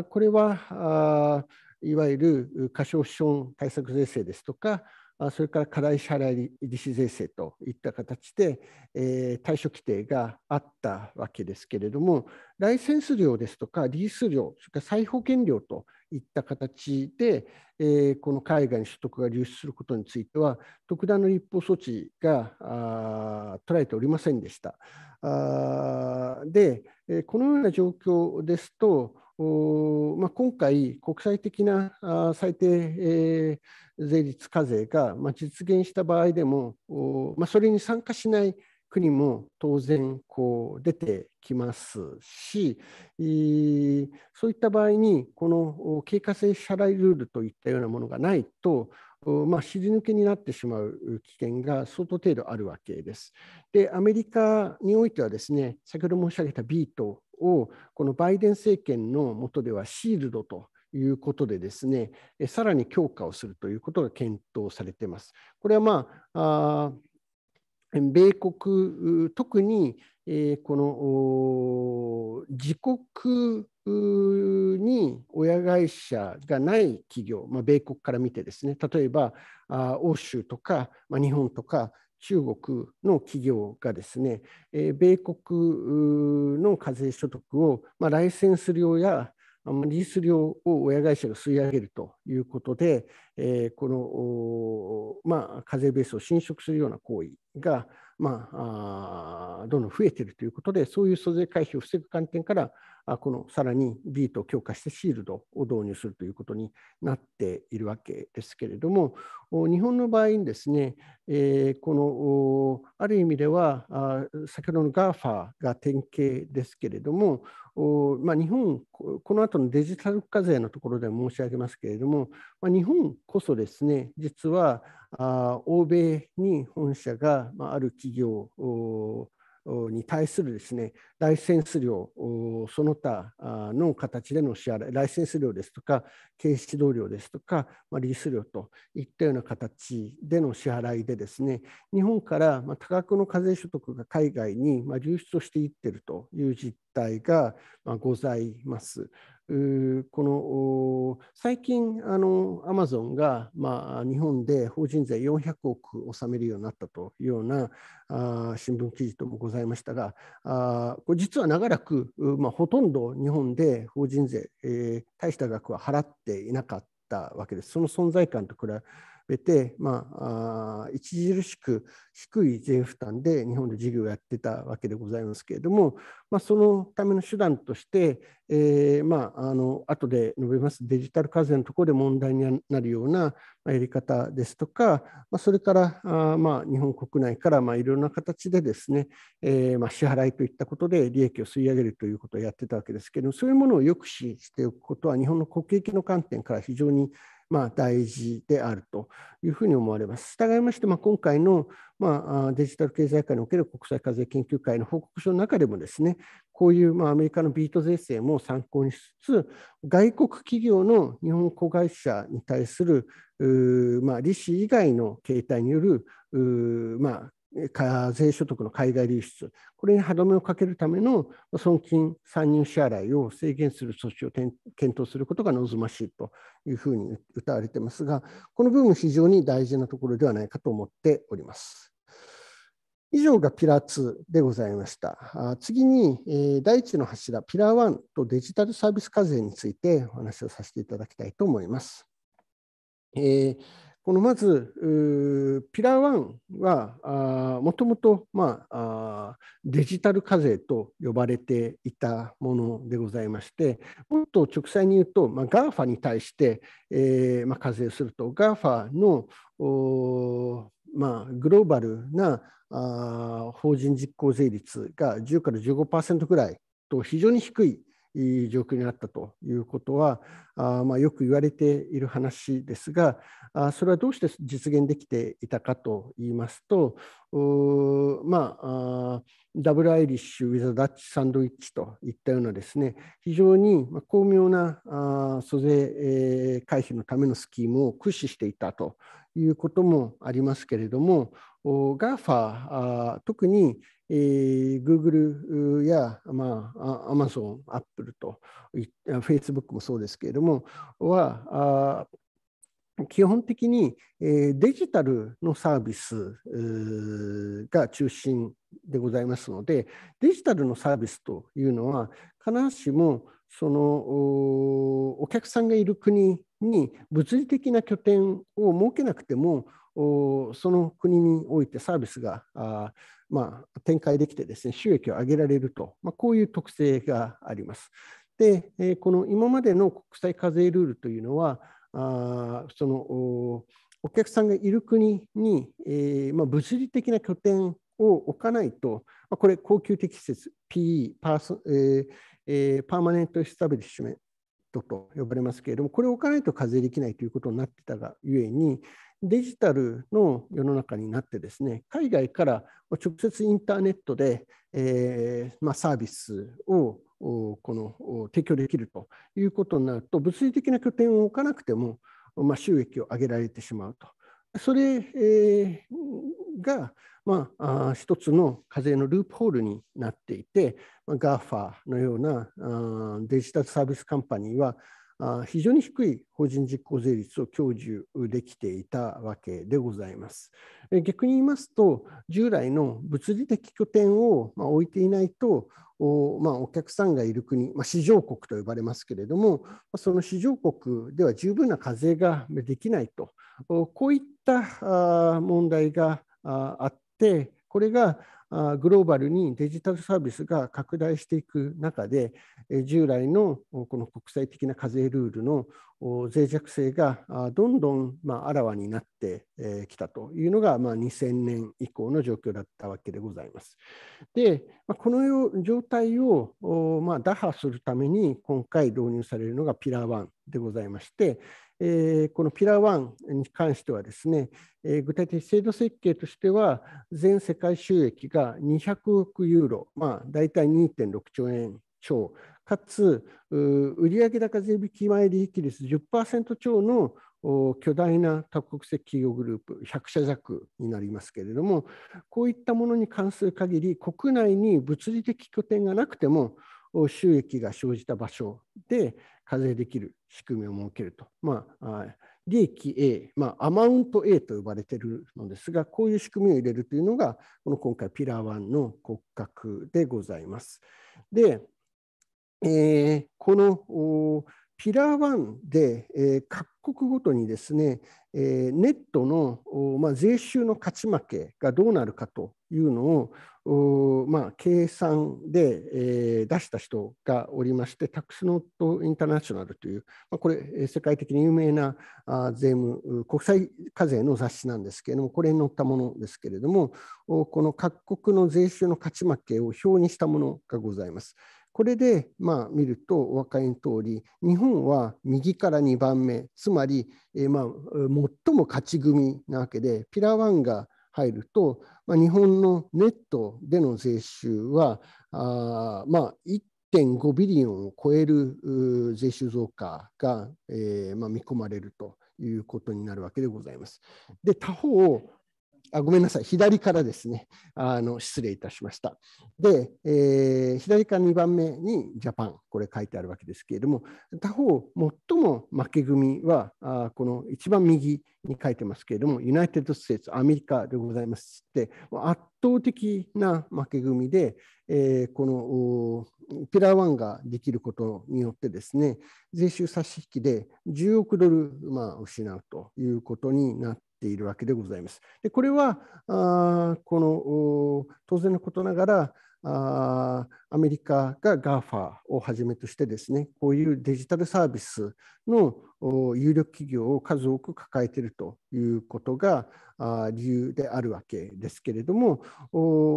これは、いわゆる過少資本対策税制ですとか、それから課題支払い利子税制といった形で、えー、対処規定があったわけですけれども、ライセンス料ですとか、リース料、それから再保険料といった形で、えー、この海外に所得が流出することについては、特段の立法措置が取られておりませんでした。あで、このような状況ですと、まあ、今回、国際的な最低税率課税が実現した場合でも、まあ、それに参加しない国も当然こう出てきますし、そういった場合に、この経過性支払いルールといったようなものがないと、まあ、尻抜けになってしまう危険が相当程度あるわけです。で、アメリカにおいてはですね、先ほど申し上げた B とをこのバイデン政権の下ではシールドということでですねさらに強化をするということが検討されています。これは、まあ、米国特にこの自国に親会社がない企業、まあ、米国から見てですね例えば欧州とか、まあ、日本とか中国の企業がですね、え米国の課税所得を、まあ、ライセンス料やリース料を親会社が吸い上げるということで、えこの、まあ、課税ベースを侵食するような行為が、まあ、どんどん増えているということで、そういう租税回避を防ぐ観点から、このさらにビートを強化してシールドを導入するということになっているわけですけれども日本の場合にですね、えこのある意味では先ほどの GAFA が典型ですけれどもまあ、日本この後のデジタル課税のところで申し上げますけれども、まあ、日本こそですね実は欧米に本社がある企業に対するですねライセンス料その他の形での支払いライセンス料ですとか経費指導料ですとか、まあ、リース料といったような形での支払いでですね日本から多額の課税所得が海外に流出をしていっているという実態がございます。この最近あの、アマゾンが、まあ、日本で法人税400億納めるようになったというようなあ新聞記事ともございましたが、あこれ実は長らく、まあ、ほとんど日本で法人税、えー、大した額は払っていなかったわけです。その存在感と比べべて、まあ、著しく低い税負担で日本で事業をやってたわけでございますけれども、まあ、そのための手段として、えーまあ、あの後で述べますデジタル課税のところで問題になるようなやり方ですとか、まあ、それからあ、まあ、日本国内からまあいろんな形でですね、えーまあ、支払いといったことで利益を吸い上げるということをやってたわけですけれどもそういうものを抑止しておくことは日本の国益の観点から非常にまあ、大事であるというふうに思われます。従いまして、まあ、今回の、まあ、デジタル経済界における国際課税研究会の報告書の中でもですね、こういう、まあ、アメリカのビート税制も参考にしつつ、外国企業の日本子会社に対する、まあ、利子以外の形態による、まあ、課税所得の海外流出、これに歯止めをかけるための損金参入支払いを制限する措置を検討することが望ましいというふうに謳われていますが、この部分、非常に大事なところではないかと思っております。以上がピラー2でございました。次に、第1の柱、ピラー1とデジタルサービス課税についてお話をさせていただきたいと思います。えーこのまず、ピラー1は、もともと、まあ、デジタル課税と呼ばれていたものでございまして、もっと直接に言うと、まあ、GAFA に対して、えーまあ、課税すると、GAFA の、まあ、グローバルなあ法人実効税率が10から15%ぐらいと非常に低い状況にあったということはあ、まあ、よく言われている話ですがあそれはどうして実現できていたかといいますとまあダブルアイリッシュ・ウィザ・ダッチ・サンドイッチといったようなですね非常に巧妙なあ租税回避のためのスキームを駆使していたということもありますけれども GAFA 特にえー、Google や、まあ、Amazon、Apple と、Facebook もそうですけれども、は、基本的に、えデジタルのサービスが中心でございますので、デジタルのサービスというのは、必ずしもそのお客さんがいる国に物理的な拠点を設けなくてもその国においてサービスがあ、まあ、展開できてですね収益を上げられると、まあ、こういう特性があります。で、えこの今までの国際課税ルールというのはあそのお客さんがいる国に、えー、まあ、物理的な拠点を置かないと、まこれ恒久的施設 PE パーソ、えーえー、パーマネントエスタブリッシュメントと呼ばれますけれどもこれを置かないと課税できないということになってたがゆえにデジタルの世の中になってですね海外から直接インターネットで、えー、まあ、サービスをこの提供できるということになると物理的な拠点を置かなくても、まあ、収益を上げられてしまうと。それ、えー、が、まあ、あ一つの課税のループホールになっていて、GAFA のようなあデジタルサービスカンパニーは非常に低い法人実効税率を享受できていたわけでございます。逆に言いますと、従来の物理的拠点を置いていないと、お,、まあ、お客さんがいる国、まあ、市場国と呼ばれますけれども、その市場国では十分な課税ができないと、こういった問題があって、これがグローバルにデジタルサービスが拡大していく中で、従来のこの国際的な課税ルールの脆弱性がどんどんあらわになってきたというのが2000年以降の状況だったわけでございます。で、この状態を打破するために今回導入されるのがピラー1でございまして、このピラー1に関してはですね、具体的制度設計としては、全世界収益が200億ユーロ、まあ、大体2.6兆円超、かつ売上高税引き前利益率10%超の巨大な多国籍企業グループ100社弱になりますけれどもこういったものに関する限り国内に物理的拠点がなくても収益が生じた場所で課税できる仕組みを設けると。まあ、利益 A、まあ、アマウント A と呼ばれているのですが、こういう仕組みを入れるというのが、この今回、ピラー1の骨格でございます。で、えー、このピラー1で、えー、各国ごとにですね、えー、ネットの、まあ、税収の勝ち負けがどうなるかというのを、まあ、計算で、えー、出した人がおりまして、タックスノートインターナショナルという、まあ、これ、世界的に有名なあ税務、国際課税の雑誌なんですけれども、これに載ったものですけれども、この各国の税収の勝ち負けを表にしたものがございます。これでまあ見るとお分かりの通り日本は右から2番目つまり、えまあ最も勝ち組なわけでピラワンが入ると、まあ、日本のネットでの税収はあまあ1.5ビリオンを超える税収増加が、えーまあ、見込まれるということになるわけでございます。で他方あごめんなさい、左からですね、あの失礼いたしました。で、えー、左から2番目にジャパン、これ書いてあるわけですけれども、他方、最も負け組は、あこの一番右に書いてますけれども、ユナイテッド・ステーツ、アメリカでございますって、圧倒的な負け組で、えー、このピラー1ができることによってですね、税収差し引きで10億ドル、まあ、失うということになってているわけでございます。でこれはあこの当然のことながらあアメリカが GAFA をはじめとしてですねこういうデジタルサービスの有力企業を数多く抱えているということが理由であるわけですけれども、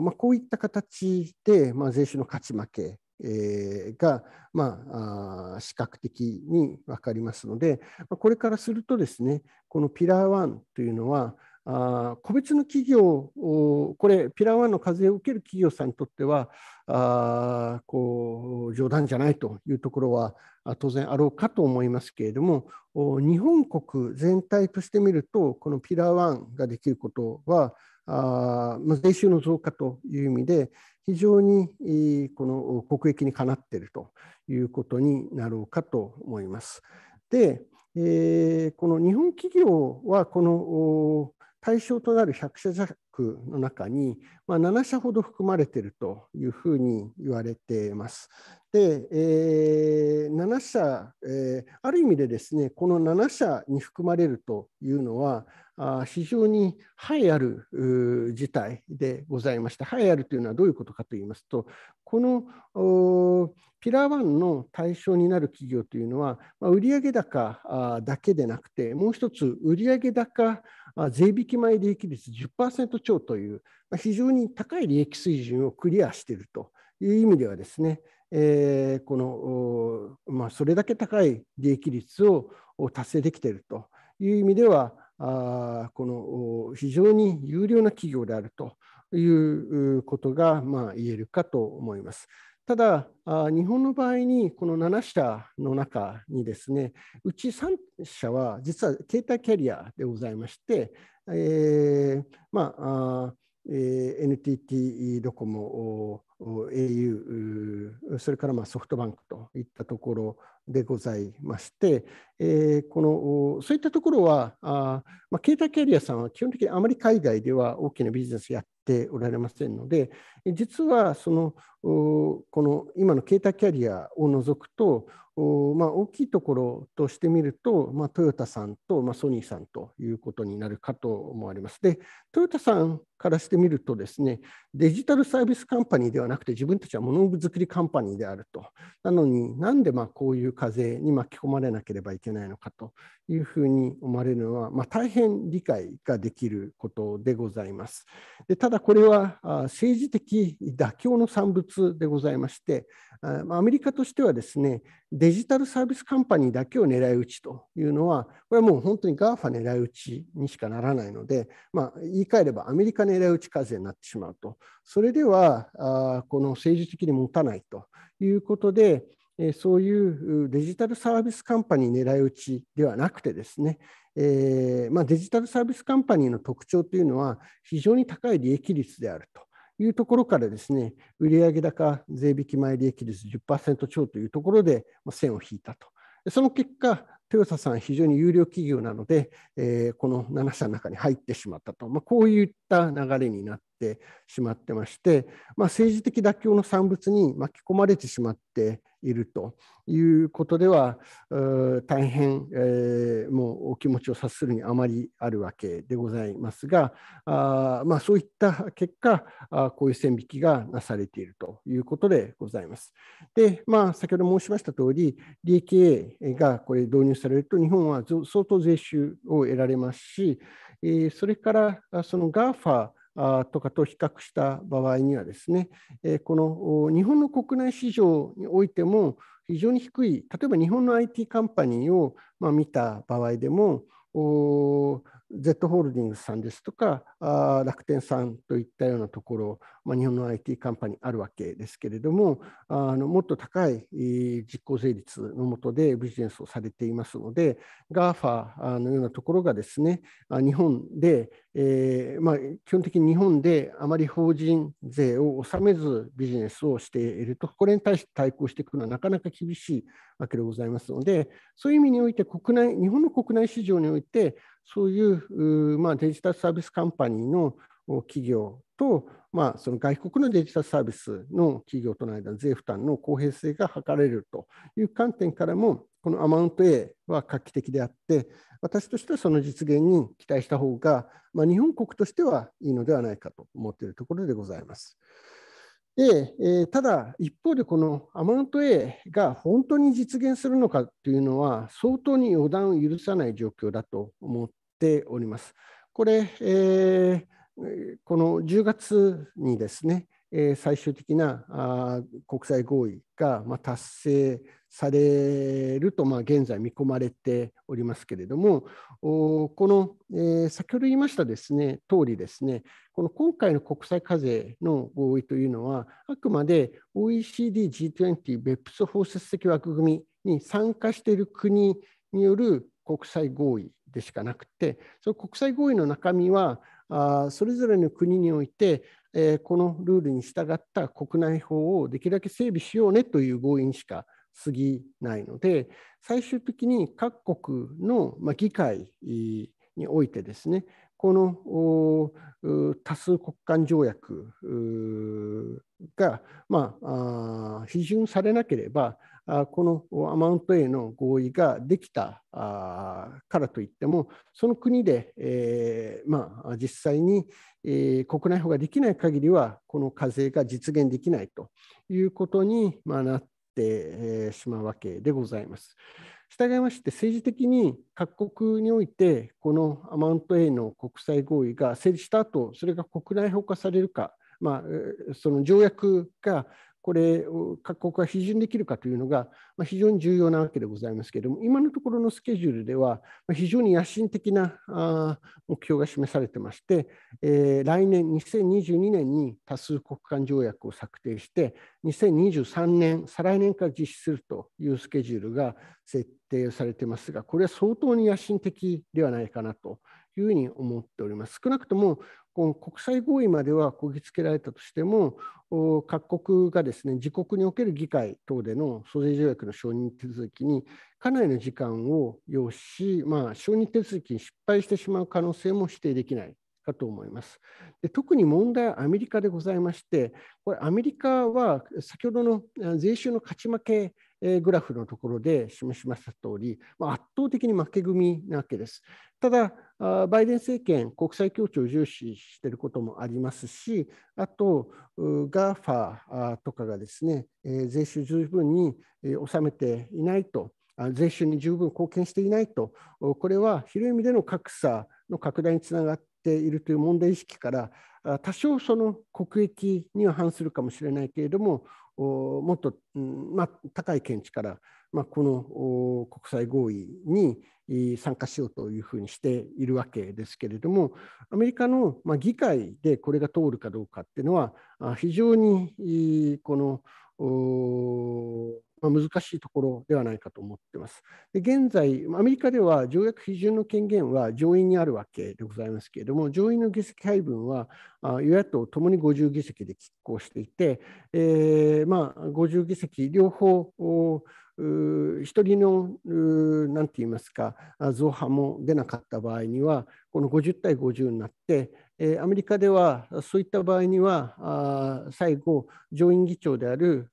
まあ、こういった形で、まあ、税収の勝ち負けえー、が、まあ、視覚的に分かりますので、これからするとですね、このピラー1というのは、あ個別の企業これ、ピラー1の課税を受ける企業さんにとっては、あこう冗談じゃないというところは当然あろうかと思いますけれども、日本国全体として見ると、このピラー1ができることは、あまあ、税収の増加という意味で、非常にこの国益にかなっているということになろうかと思います。で、えこの日本企業はこの対象となる100社弱の中に、まあ、7社ほど含まれているというふうに言われています。で、えー、7社、えー、ある意味でですね、この7社に含まれるというのは、あ非常に栄えある事態でございまして、栄えあるというのはどういうことかと言いますと、このピラー1の対象になる企業というのは、まあ、売上高だけでなくて、もう一つ、売上高税引き前利益率10%超という、まあ、非常に高い利益水準をクリアしているという意味ではですね、えー、このまあ、それだけ高い利益率を達成できているという意味では、あこの非常に優良な企業であるということがまあ言えるかと思います。ただ、日本の場合に、この7社の中にですね、うち3社は実は携帯キャリアでございまして、えーまあえー、NTT ドコモ、au、それからまソフトバンクといったところでございまして、えー、このそういったところは、あまあ、携帯キャリアさんは基本的にあまり海外では大きなビジネスやっておられませんので、実はそのこの今の携帯キャリアを除くと、まあ、大きいところとしてみると、まあ、トヨタさんと、まあ、ソニーさんということになるかと思われます。で、トヨタさんからしてみるとですね、デジタルサービスカンパニーではなくて自分たちは物作りカンパニーであると。なのになんでまあこういう風に巻き込まれなければいけないのかというふうに思われるのは、まあ、大変理解ができることでございます。でただこれは政治的妥協の産物でございましてアメリカとしてはですねデジタルサービスカンパニーだけを狙い撃ちというのはこれはもう本当に GAFA 狙い撃ちにしかならないので、まあ、言い換えればアメリカ狙い撃ち課税になってしまうとそれではこの政治的に持たないということでそういうデジタルサービスカンパニー狙い撃ちではなくてですね、えー、まあ、デジタルサービスカンパニーの特徴というのは非常に高い利益率であると。いうところからですね売上高税引き前利益率10%超というところで線を引いたと。その結果、豊田さん、非常に有料企業なので、えー、この7社の中に入ってしまったと、まあ、こういった流れになっってしまってまして、まあ、政治的妥協の産物に巻き込まれてしまっているということでは大変、えー、もうお気持ちを察するにあまりあるわけでございますがあ、まあ、そういった結果あこういう線引きがなされているということでございます。で、まあ、先ほど申しました通り DKA がこれ導入されると日本は相当税収を得られますし、えそれからその GAFA とかと比較した場合にはですね、この日本の国内市場においても非常に低い、例えば日本の IT カンパニーをま見た場合でも、Z ホールディングスさんですとかあ楽天さんといったようなところ、まあ、日本の IT カンパニーあるわけですけれどもあのもっと高い実効税率のもとでビジネスをされていますので GAFA のようなところがですね日本で、えー、まあ、基本的に日本であまり法人税を納めずビジネスをしているとこれに対して対抗していくのはなかなか厳しいわけでございますのでそういう意味において国内日本の国内市場においてそういう、まあ、デジタルサービスカンパニーの企業と、まあ、その外国のデジタルサービスの企業との間の税負担の公平性が図れるという観点からも、このアマウント A は画期的であって、私としてはその実現に期待した方が、まあ、日本国としてはいいのではないかと思っているところでございます。で、えー、ただ一方でこのアマウント A が本当に実現するのかというのは相当に予断を許さない状況だと思っております。これ、えー、この10月にですね、えー、最終的なあ国際合意が、まあ、達成されると、まあ、現在見込まれておりますけれども、この、先ほど言いましたですね通りですね、この今回の国際課税の合意というのは、あくまで OECD、G20、BEPS 包摂的枠組みに参加している国による国際合意でしかなくて、その国際合意の中身は、それぞれの国において、このルールに従った国内法をできるだけ整備しようねという合意にしか過ぎないので最終的に各国の議会においてですねこの多数国間条約が、まあ、批准されなければこのアマウント A の合意ができたからといってもその国で、えー、まあ、実際に、えー、国内法ができない限りはこの課税が実現できないということに、まあ、なっってしまうわけでございます。従いまして政治的に各国においてこのアマウント A の国際合意が成立した後それが国内法化されるか、まあ、その条約がこれを各国が批准できるかというのが非常に重要なわけでございますけれども、今のところのスケジュールでは非常に野心的な目標が示されてまして、来年2022年に多数国間条約を策定して、2023年、再来年から実施するというスケジュールが設定されてますが、これは相当に野心的ではないかなというふうに思っております。少なくともこの国際合意まではこぎつけられたとしても、各国がですね自国における議会等での租税条約の承認手続きにかなりの時間を要し、まあ、承認手続きに失敗してしまう可能性も否定できないかと思います。で特に問題はアメリカでございまして、これ、アメリカは先ほどの税収の勝ち負けえグラフのところで示しました通り、ま圧倒的に負け組なわけです。ただ、バイデン政権、国際協調を重視していることもありますし、あと、ガーファとかがですね、税収十分に納めていないと、税収に十分貢献していないと、これは広い意味での格差の拡大につながっているという問題意識から、多少その国益には反するかもしれないけれどももっと、まあ、高い見地から、まあ、この国際合意に参加しようというふうにしているわけですけれどもアメリカの、ま議会でこれが通るかどうかっていうのは非常にこのまあ、難しいところではないかと思っています。で現在、アメリカでは条約批准の権限は上院にあるわけでございますけれども、上院の議席配分は与野党ともに50議席で拮抗していて、えー、まあ、50議席両方、一人の何て言いますか造反も出なかった場合にはこの50対50になって、えアメリカではそういった場合には最後上院議長である、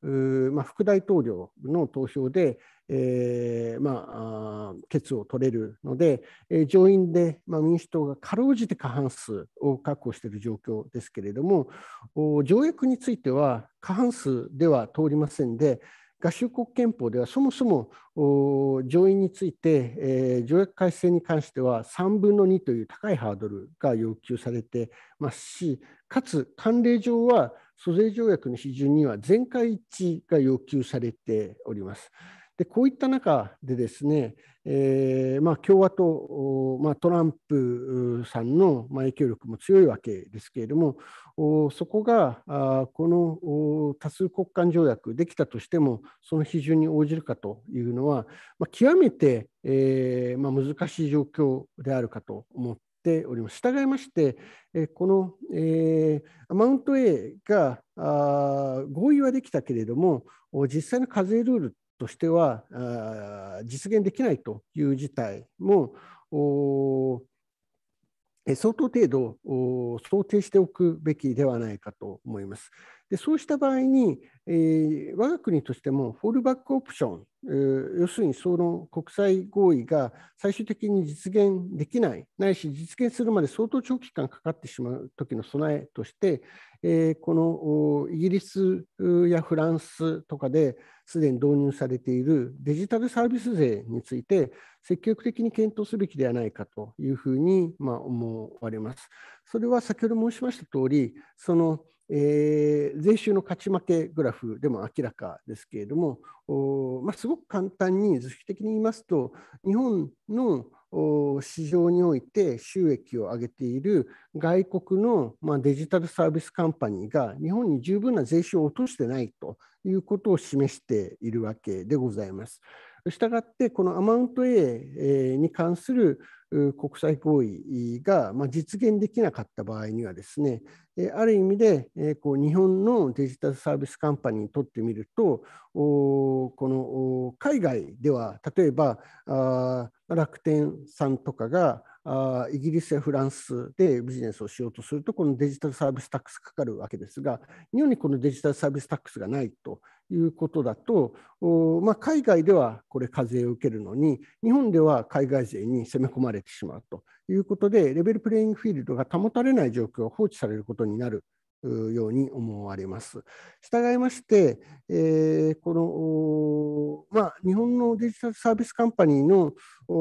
ま副大統領の投票で、えま決を取れるので、え上院で、ま民主党がかろうじて過半数を確保している状況ですけれども、条約については過半数では通りませんで、合衆国憲法ではそもそも上院について、えー、条約改正に関しては3分の2という高いハードルが要求されてますしかつ慣例上は租税条約の批准には全会一致が要求されております。でこういった中でですね、えーまあ、共和党、まあ、トランプさんの影響力も強いわけですけれども、そこがこの多数国間条約できたとしても、その批准に応じるかというのは、まあ、極めて、えーまあ、難しい状況であるかと思っております。従いまして、この、えー、アマウント A が合意はできたけれども、実際の課税ルールとしては実現できないという事態も相当程度想定しておくべきではないかと思います。でそうした場合にえー、我が国としてもフォールバックオプション、えー、要するにその国際合意が最終的に実現できない、ないし実現するまで相当長期間かかってしまう時の備えとして、えー、このイギリスやフランスとかですでに導入されているデジタルサービス税について、積極的に検討すべきではないかというふうに、まあ、思われます。それは先ほど申しました通り、そのえー、税収の勝ち負けグラフでも明らかですけれども、まあ、すごく簡単に図式的に言いますと、日本の市場において収益を上げている外国の、まあ、デジタルサービスカンパニーが日本に十分な税収を落としてないということを示しているわけでございます。したがって、このアマウント A に関する国際合意が実現できなかった場合にはですねある意味で日本のデジタルサービスカンパニーにとってみるとこの海外では例えば楽天さんとかがイギリスやフランスでビジネスをしようとするとこのデジタルサービスタックスかかるわけですが日本にこのデジタルサービスタックスがないということだと、まあ、海外ではこれ課税を受けるのに日本では海外税に攻め込まれてしまうということでレベルプレイングフィールドが保たれない状況が放置されることになるように思われます。従いまして、えー、このまあ、日本のデジタルサービスカンパニーの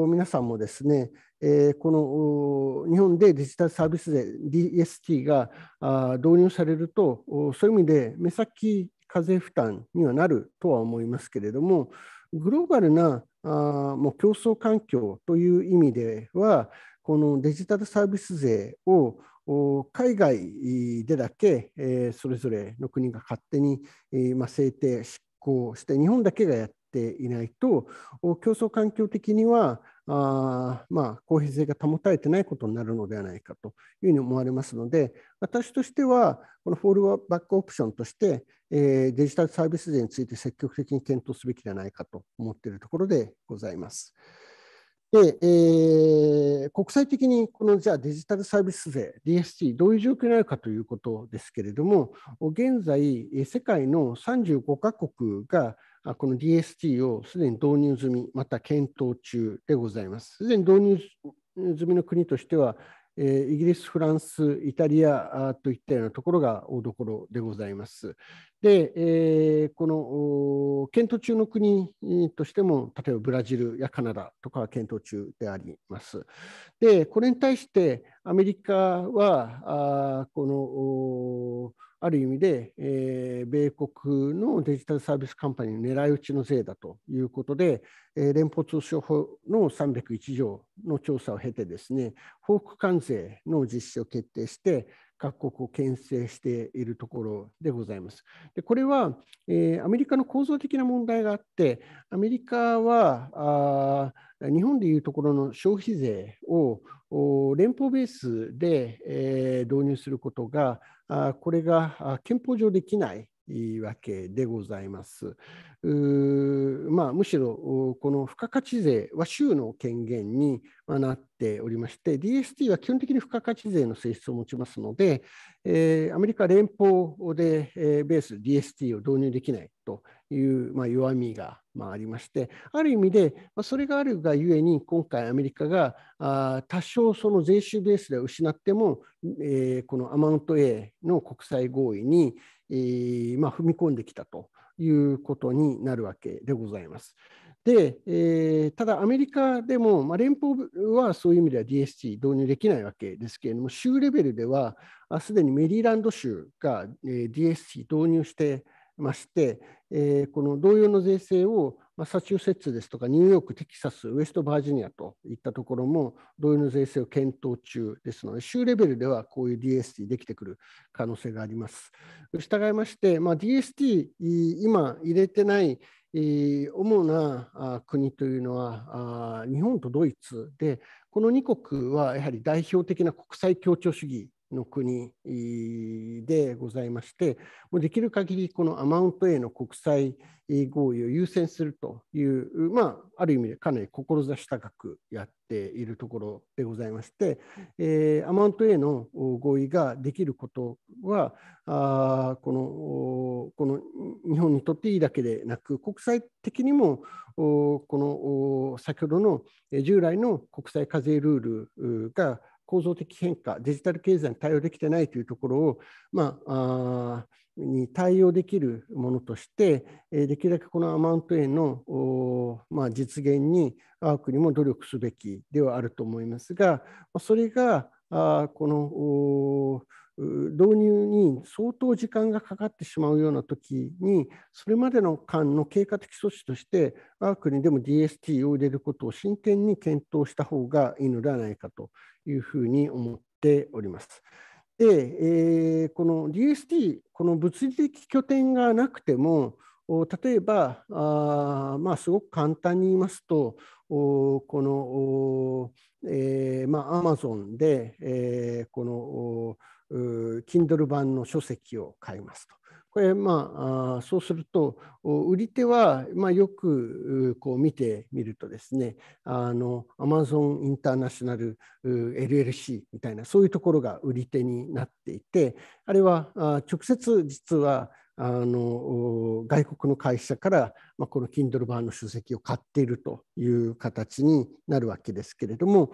皆さんもですね、えー、この日本でデジタルサービス税 DST が導入されると、そういう意味で目先課税負担にはなるとは思いますけれども、グローバルなあもう競争環境という意味では、このデジタルサービス税を海外でだけ、えそれぞれの国が勝手に、えま制定、執行して、日本だけがやっていないと、競争環境的にはあまあ、公平性が保たれてないことになるのではないかというふうに思われますので、私としては、このフォールバックオプションとして、えー、デジタルサービス税について積極的に検討すべきではないかと思っているところでございます。で、えー、国際的にこのじゃあデジタルサービス税、DST、どういう状況になるかということですけれども、現在、世界の35か国がこの DST をすでに導入済み、また検討中でございます。すでに導入済みの国としては、えイギリス、フランス、イタリアといったようなところが大どころでございます。で、えこの検討中の国としても、例えばブラジルやカナダとかは検討中であります。で、これに対してアメリカは、あこの、ある意味で、えー、米国のデジタルサービスカンパニーの狙い撃ちの税だということで、えー、連邦通商法の301条の調査を経てですね、報復関税の実施を決定して、各国を牽制しているところでございます。でこれは、えー、アメリカの構造的な問題があって、アメリカは日本でいうところの消費税を連邦ベースで、えー、導入することが、これが憲法上できないいわけでございます。まあ、むしろこの付加価値税は州の権限になっておりまして DST は基本的に付加価値税の性質を持ちますので、えー、アメリカ連邦で、えー、ベース DST を導入できないという、まあ、弱みが、まあ、ありましてある意味で、まあ、それがあるがゆえに今回アメリカがあ多少その税収ベースで失っても、えー、このアマウント A の国際合意にえー、まあ、踏み込んできたということになるわけでございます。で、えー、ただアメリカでも、まあ、連邦はそういう意味では DST 導入できないわけですけれども、州レベルでは、すでにメリーランド州が、えー、DST 導入してまして、えー、この同様の税制をマサチューセッツですとかニューヨーク、テキサス、ウェストバージニアといったところも同様の税制を検討中ですので、州レベルではこういう DST できてくる可能性があります。従いまして、まあ、DST、今入れてない主な国というのは日本とドイツでこの2国はやはり代表的な国際協調主義の国でございまして、できる限りこのアマウント A の国際合意を優先するという、まあ、ある意味でかなり志高くやっているところでございまして、えー、アマウント A の合意ができることはあこの、この日本にとっていいだけでなく、国際的にもこの先ほどの従来の国際課税ルールが構造的変化デジタル経済に対応できてないというところを、まあ、あに対応できるものとしてできるだけこのアマウント円の、まあ、実現に我が国も努力すべきではあると思いますがそれがこの導入に相当時間がかかってしまうような時にそれまでの間の経過的措置として我が国でも DST を入れることを真剣に検討した方がいいのではないかというふうに思っております。で、えー、この DST この物理的拠点がなくても例えばあ、まあ、すごく簡単に言いますとこの、えーまあ、Amazon で、えー、この Kindle 版の書籍を買いますと。これまあそうすると売り手はまあよくこう見てみるとですねあのゾンインターナショナル LLC みたいなそういうところが売り手になっていてあれは直接実はあの外国の会社から、まあ、この Kindle 版の書籍を買っているという形になるわけですけれども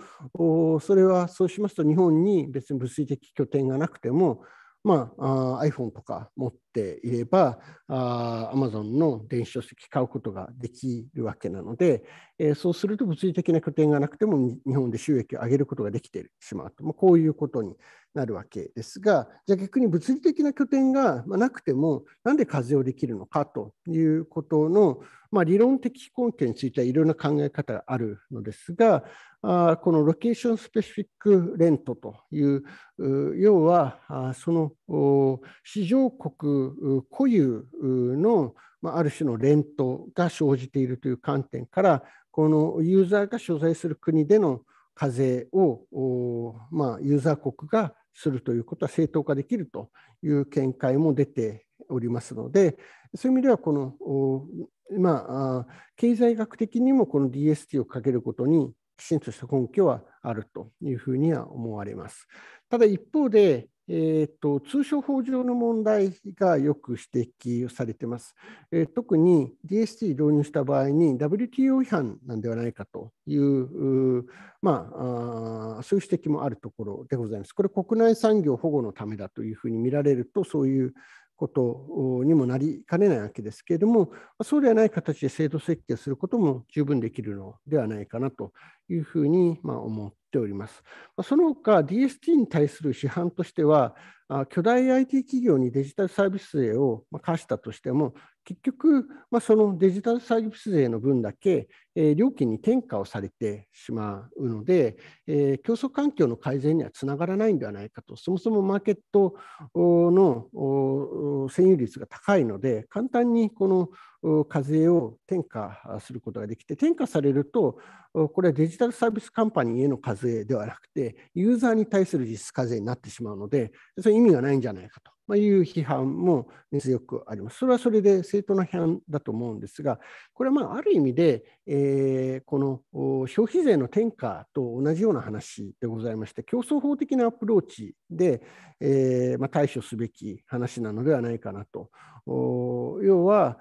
それはそうしますと日本に別に物理的拠点がなくても、まあ、iPhone とか持っっていれば、アマゾンの電子書籍買うことができるわけなので、えー、そうすると物理的な拠点がなくても日本で収益を上げることができてしまうと、まあ、こういうことになるわけですが、じゃあ逆に物理的な拠点がなくても、なんで活用できるのかということの、まあ、理論的根拠についてはいろいろな考え方があるのですが、あこのロケーションスペシフィックレントという、要はその市場国う固有のある種の連投が生じているという観点からこのユーザーが所在する国での課税を、まあ、ユーザー国がするということは正当化できるという見解も出ておりますのでそういう意味ではこの、まあ、経済学的にもこの DST をかけることにきちんとした根拠はあるというふうには思われます。ただ一方でえーと、通商法上の問題がよく指摘されています、えー、特に DST 導入した場合に WTO 違反なんではないかという、まあ、あそういう指摘もあるところでございます。これ国内産業保護のためだというふうに見られるとそういうことにもなりかねないわけですけれども、そうではない形で制度設計することも十分できるのではないかなというふうにまあ思っております。その他 DST に対する批判としては、巨大 IT 企業にデジタルサービス税を課したとしても、結局、まそのデジタルサービス税の分だけ、え料金に転嫁をされてしまうので、え競争環境の改善にはつながらないんではないかと、そもそもマーケットの占有率が高いので、簡単にこの課税を転嫁することができて、転嫁されると、これはデジタルサービスカンパニーへの課税ではなくて、ユーザーに対する実質課税になってしまうので、それ意味がないんじゃないかと。まいう批判も根強くあります。それはそれで正当な批判だと思うんですが、これはまあある意味で、えー、この消費税の転嫁と同じような話でございまして、競争法的なアプローチで、えー、ま対処すべき話なのではないかなと。要は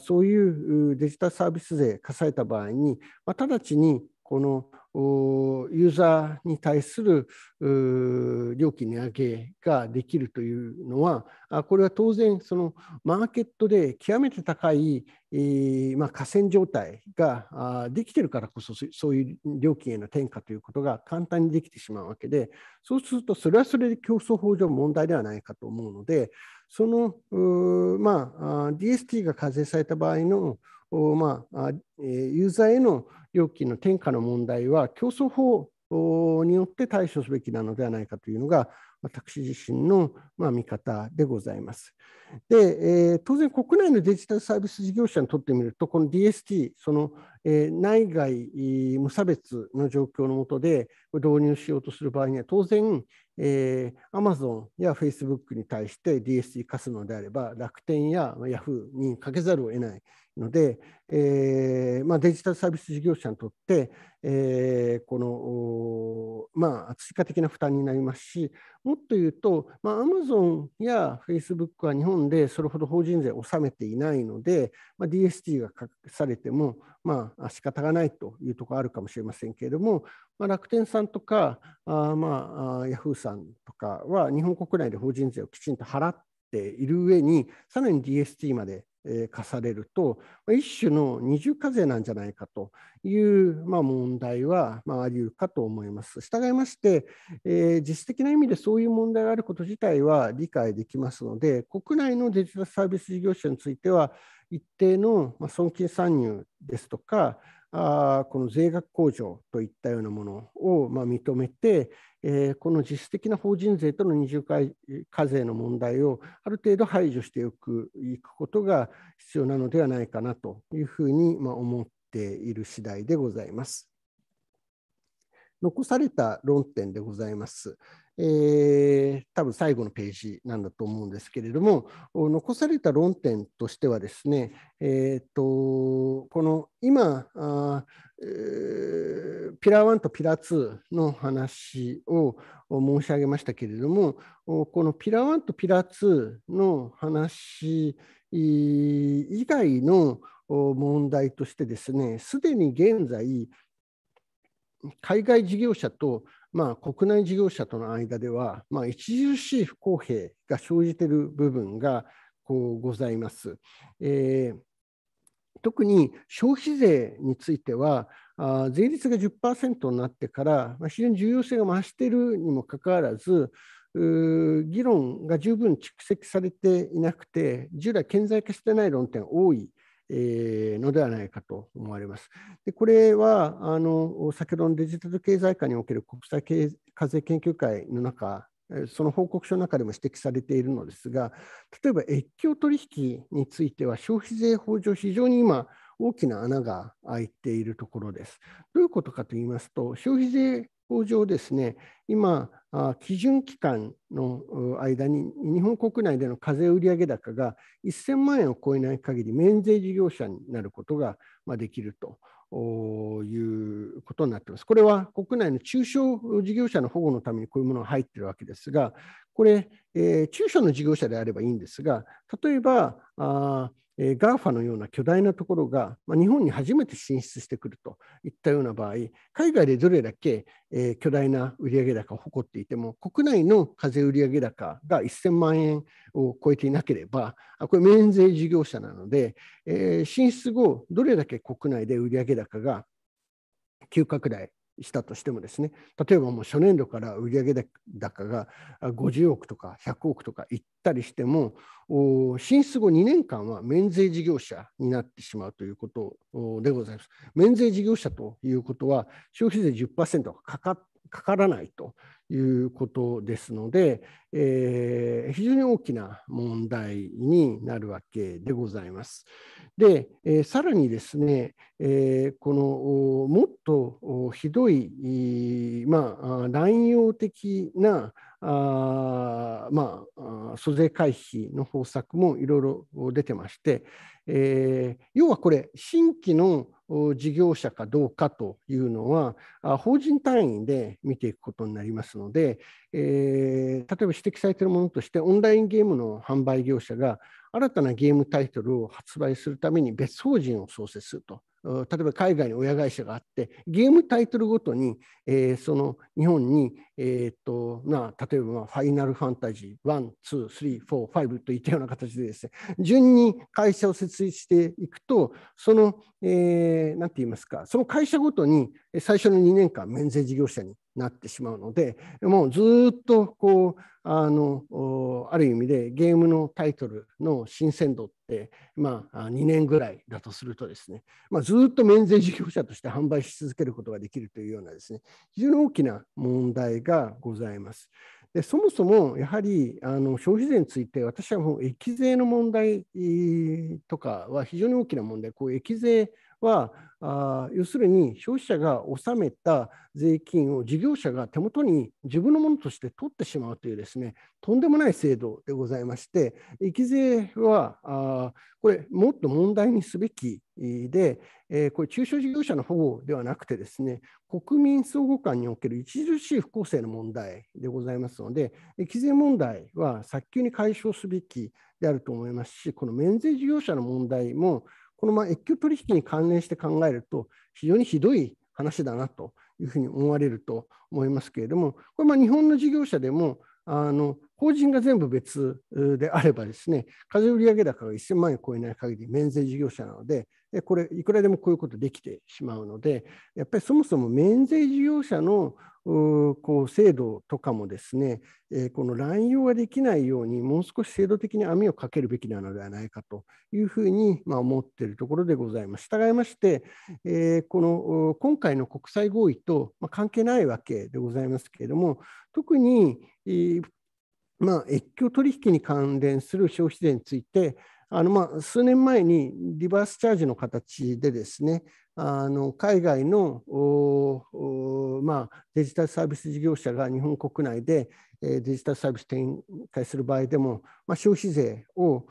そういうデジタルサービス税課された場合に、まあ、直ちにこのユーザーに対する料金値上げができるというのは、これは当然、そのマーケットで極めて高い、ま河川状態ができてるからこそ、そういう料金への転嫁ということが簡単にできてしまうわけで、そうすると、それはそれで競争法上問題ではないかと思うので、その、まあ、DST が課税された場合の、まあ、ユーザーへの料金の転嫁の問題は競争法によって対処すべきなのではないかというのが、私自身の、まあ、見方でございます。で、えー、当然国内のデジタルサービス事業者にとってみるとこの DST その、えー、内外無差別の状況の下で導入しようとする場合には当然、えマゾンやフェイスブックに対して DST 貸すのであれば楽天やヤフーにかけざるを得ないので、えーまあ、デジタルサービス事業者にとって、えー、この、まあ、追加的な負担になりますし、もっと言うと、まあ、ゾンやフェイスブックは日本でそれほど法人税を納めていないので、まあ、DST が隠されても、まあ仕方がないというところあるかもしれませんけれども、まあ、楽天さんとか、あまあ、ヤフーさんとかは、日本国内で法人税をきちんと払っている上に、さらに DST まで課されると一種の二重課税なんじゃないかという、まあ、問題は、まあ、あり得るかと思います。従いまして、えー、実質的な意味でそういう問題があること自体は理解できますので国内のデジタルサービス事業者については一定のま損金算入ですとかあこの税額控除といったようなものをま認めて、えー、この実質的な法人税との二重課税の問題をある程度排除していくいくことが必要なのではないかなというふうにま思っている次第でございます。残された論点でございます。えー、多分最後のページなんだと思うんですけれども残された論点としてはですね、えーと、この今あ、えー、ピラー1とピラー2の話を申し上げましたけれどもこのピラー1とピラー2の話以外の問題としてですねすでに現在海外事業者とまあ、国内事業者との間では、まあ、著しい不公平が生じている部分がこうございます。えー、特に消費税については、あ税率が10%になってから、まあ、非常に重要性が増しているにもかかわらず、議論が十分蓄積されていなくて、従来、顕在化してない論点が多いえのではないかと思われます。でこれはあの先ほどのデジタル経済界における国際経課税研究会の中その報告書の中でも指摘されているのですが例えば越境取引については消費税法上非常に今大きな穴が開いているところです。どういうことかと言いますと消費税上ですね、今、基準期間の間に日本国内での課税売上高が1000万円を超えない限り免税事業者になることができるということになっています。これは国内の中小事業者の保護のためにこういうものが入っているわけですが、これ、中小の事業者であればいいんですが、例えば、あえー、GAFA のような巨大なところが、まあ、日本に初めて進出してくるといったような場合、海外でどれだけ、えー、巨大な売上高を誇っていても、国内の課税売上高が1000万円を超えていなければ、これ、免税事業者なので、えー、進出後、どれだけ国内で売上高が急拡大したとしてもですね例えばもう初年度から売上高が50億とか100億とかいったりしても進出後2年間は免税事業者になってしまうということでございます。免税事業者ということは消費税10%がかかっかからないということですので、えー、非常に大きな問題になるわけでございます。で、えー、さらにですね、えー、このもっとひどい、まあ、乱用的なあまあ、租税回避の方策もいろいろ出てまして、えー、要はこれ、新規の事業者かどうかというのは、法人単位で見ていくことになりますので、えー、例えば指摘されているものとして、オンラインゲームの販売業者が新たなゲームタイトルを発売するために別法人を創設すると。例えば海外に親会社があってゲームタイトルごとに、えー、その日本に、えー、っとあ、例えば、ファイナルファンタジー12345」といったような形でですね順に会社を設立していくとその何、えー、て言いますかその会社ごとに最初の2年間免税事業者になってしまうのでもうずっとこうあのある意味でゲームのタイトルの新鮮度、まあ、2年ぐらいだとするとですね、まあ、ずっと免税事業者として販売し続けることができるというようなですね、非常に大きな問題がございます。でそもそもやはりあの消費税について私はもう益税の問題とかは非常に大きな問題こう益税はあ要するに消費者が納めた税金を事業者が手元に自分のものとして取ってしまうというですねとんでもない制度でございまして益税はあこれもっと問題にすべきで、えー、これ中小事業者の保護ではなくてですね国民相互間における著しい不公正の問題でございますので益税問題は早急に解消すべきであると思いますしこの免税事業者の問題もこのまあ越境取引に関連して考えると、非常にひどい話だなというふうに思われると思いますけれども、これま日本の事業者でも、あの法人が全部別であればですね、課税売上高が1000万円を超えない限り免税事業者なので、これ、いくらでもこういうことできてしまうので、やっぱりそもそも免税事業者のこう制度とかもですね、この乱用ができないように、もう少し制度的に網をかけるべきなのではないかというふうに思っているところでございます。従いまして、この今回の国際合意と関係ないわけでございますけれども、特にまあ、越境取引に関連する消費税について、あのまあ数年前にリバースチャージの形でですね、あの海外のまあ、デジタルサービス事業者が日本国内でデジタルサービス展開する場合でも、まあ、消費税を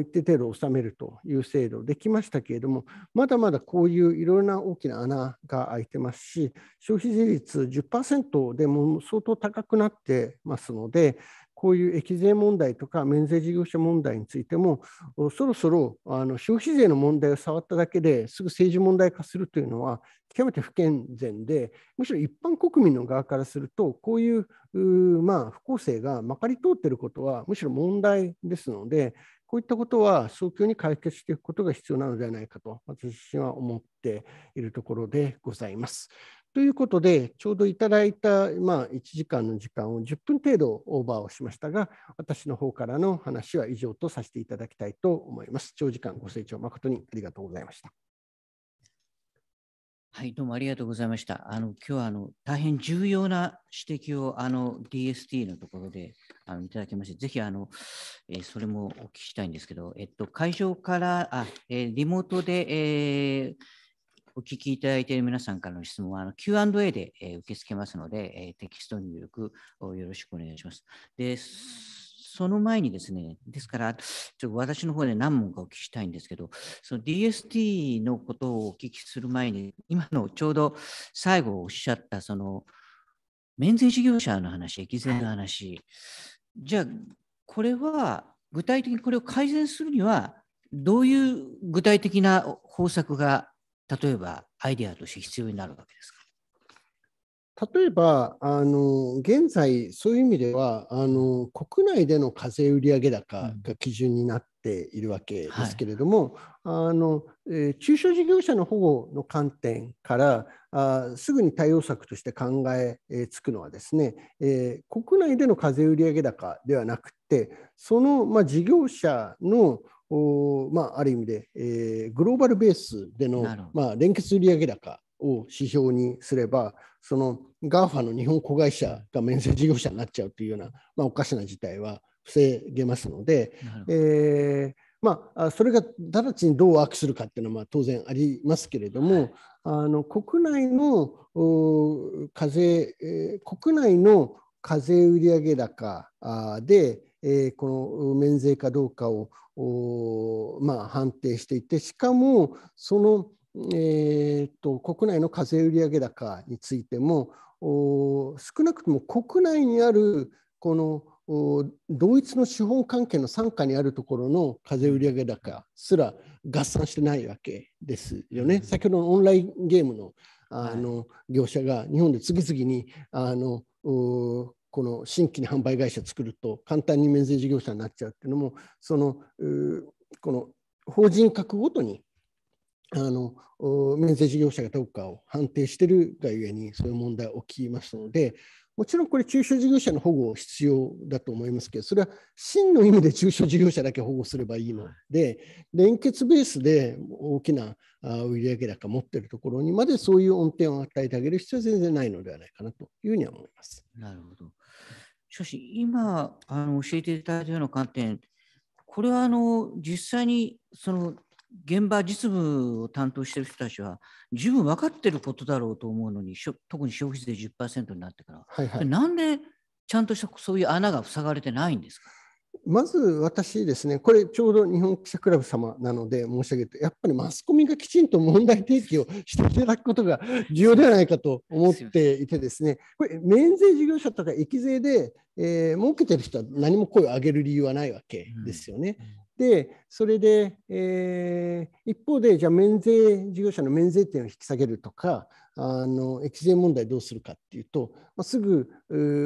一定程度納めるという制度できましたけれども、まだまだこういういろいろな大きな穴が開いてますし、消費税率10%でも相当高くなってますので、こういう益税問題とか免税事業者問題についても、そろそろあの消費税の問題を触っただけですぐ政治問題化するというのは、極めて不健全で、むしろ一般国民の側からすると、こういうまあ、不公正がまかり通っていることは、むしろ問題ですので、こういったことは早急に解決していくことが必要なのではないかと、私自身は思っているところでございます。ということで、ちょうどいただいた、まあ、1時間の時間を10分程度オーバーをしましたが、私の方からの話は以上とさせていただきたいと思います。長時間ご清聴誠にありがとうございました。はい、どうもありがとうございました。あの今日はあの大変重要な指摘をあの DST のところであのいただきまして、ぜひあの、えー、それもお聞きしたいんですけど、えっと、会場からあ、えー、リモートで、えーお聞きいただいている皆さんからの質問は Q&A で、え受け付けますので、えテキスト入力をよろしくお願いします。でその前にですね、ですから、ちょっと私の方で何問かお聞きしたいんですけど、その DST のことをお聞きする前に、今のちょうど最後おっしゃった、その免税事業者の話、駅税の話、じゃあ、これは具体的にこれを改善するには、どういう具体的な方策が例えばアイデアとして必要になるわけですか例えばあの現在そういう意味ではあの国内での課税売上高が基準になっているわけですけれども、はい、あのえー、中小事業者の保護の観点からあすぐに対応策として考えつくのはですね、えー、国内での課税売上高ではなくてその、まあ、事業者のおまあ、ある意味で、えー、グローバルベースでの、まあ、連結売上高を指標にすれば、その GAFA の日本子会社が免税事業者になっちゃうというような、まあ、おかしな事態は防げますので、えーまあ、それが直ちにどう悪するかっていうのはまあ当然ありますけれども、はい、あの国内の課税、えー、国内の課税売上高で、えー、この免税かどうかを、まあ、判定していてしかもその、えーと、国内の課税売上高についても少なくとも国内にあるこの同一の資本関係の傘下にあるところの課税売上高すら合算してないわけですよね。先ほどのオンラインゲームのあの業者が日本で次々にあのこの新規に販売会社作ると簡単に免税事業者になっちゃうっていうのもそのこの法人格ごとにあの免税事業者がどうかを判定してるがゆえにそういう問題起きますのでもちろんこれ、中小事業者の保護必要だと思いますけど、それは真の意味で中小事業者だけ保護すればいいので、連結ベースで大きな売上高持ってるところにまでそういう恩典を与えてあげる必要は全然ないのではないかなというふうには思います。なるほど。しかし、今あの教えていただいたような観点、これはあの実際にその現場実務を担当している人たちは十分分かっていることだろうと思うのに特に消費税10%になってから、はいはい、なんでちゃんとしたそういう穴が塞がれてないんですかまず私ですね、これちょうど日本記者クラブ様なので申し上げると、やっぱりマスコミがきちんと問題提起をしていただくことが重要ではないかと思っていてですね、これ、免税事業者とか益税で、えー、儲けてる人は何も声を上げる理由はないわけですよね。で、それで、えー、一方で、じゃあ免税事業者の免税点を引き下げるとか、あの液税問題どうするかっていうと、まあ、すぐ、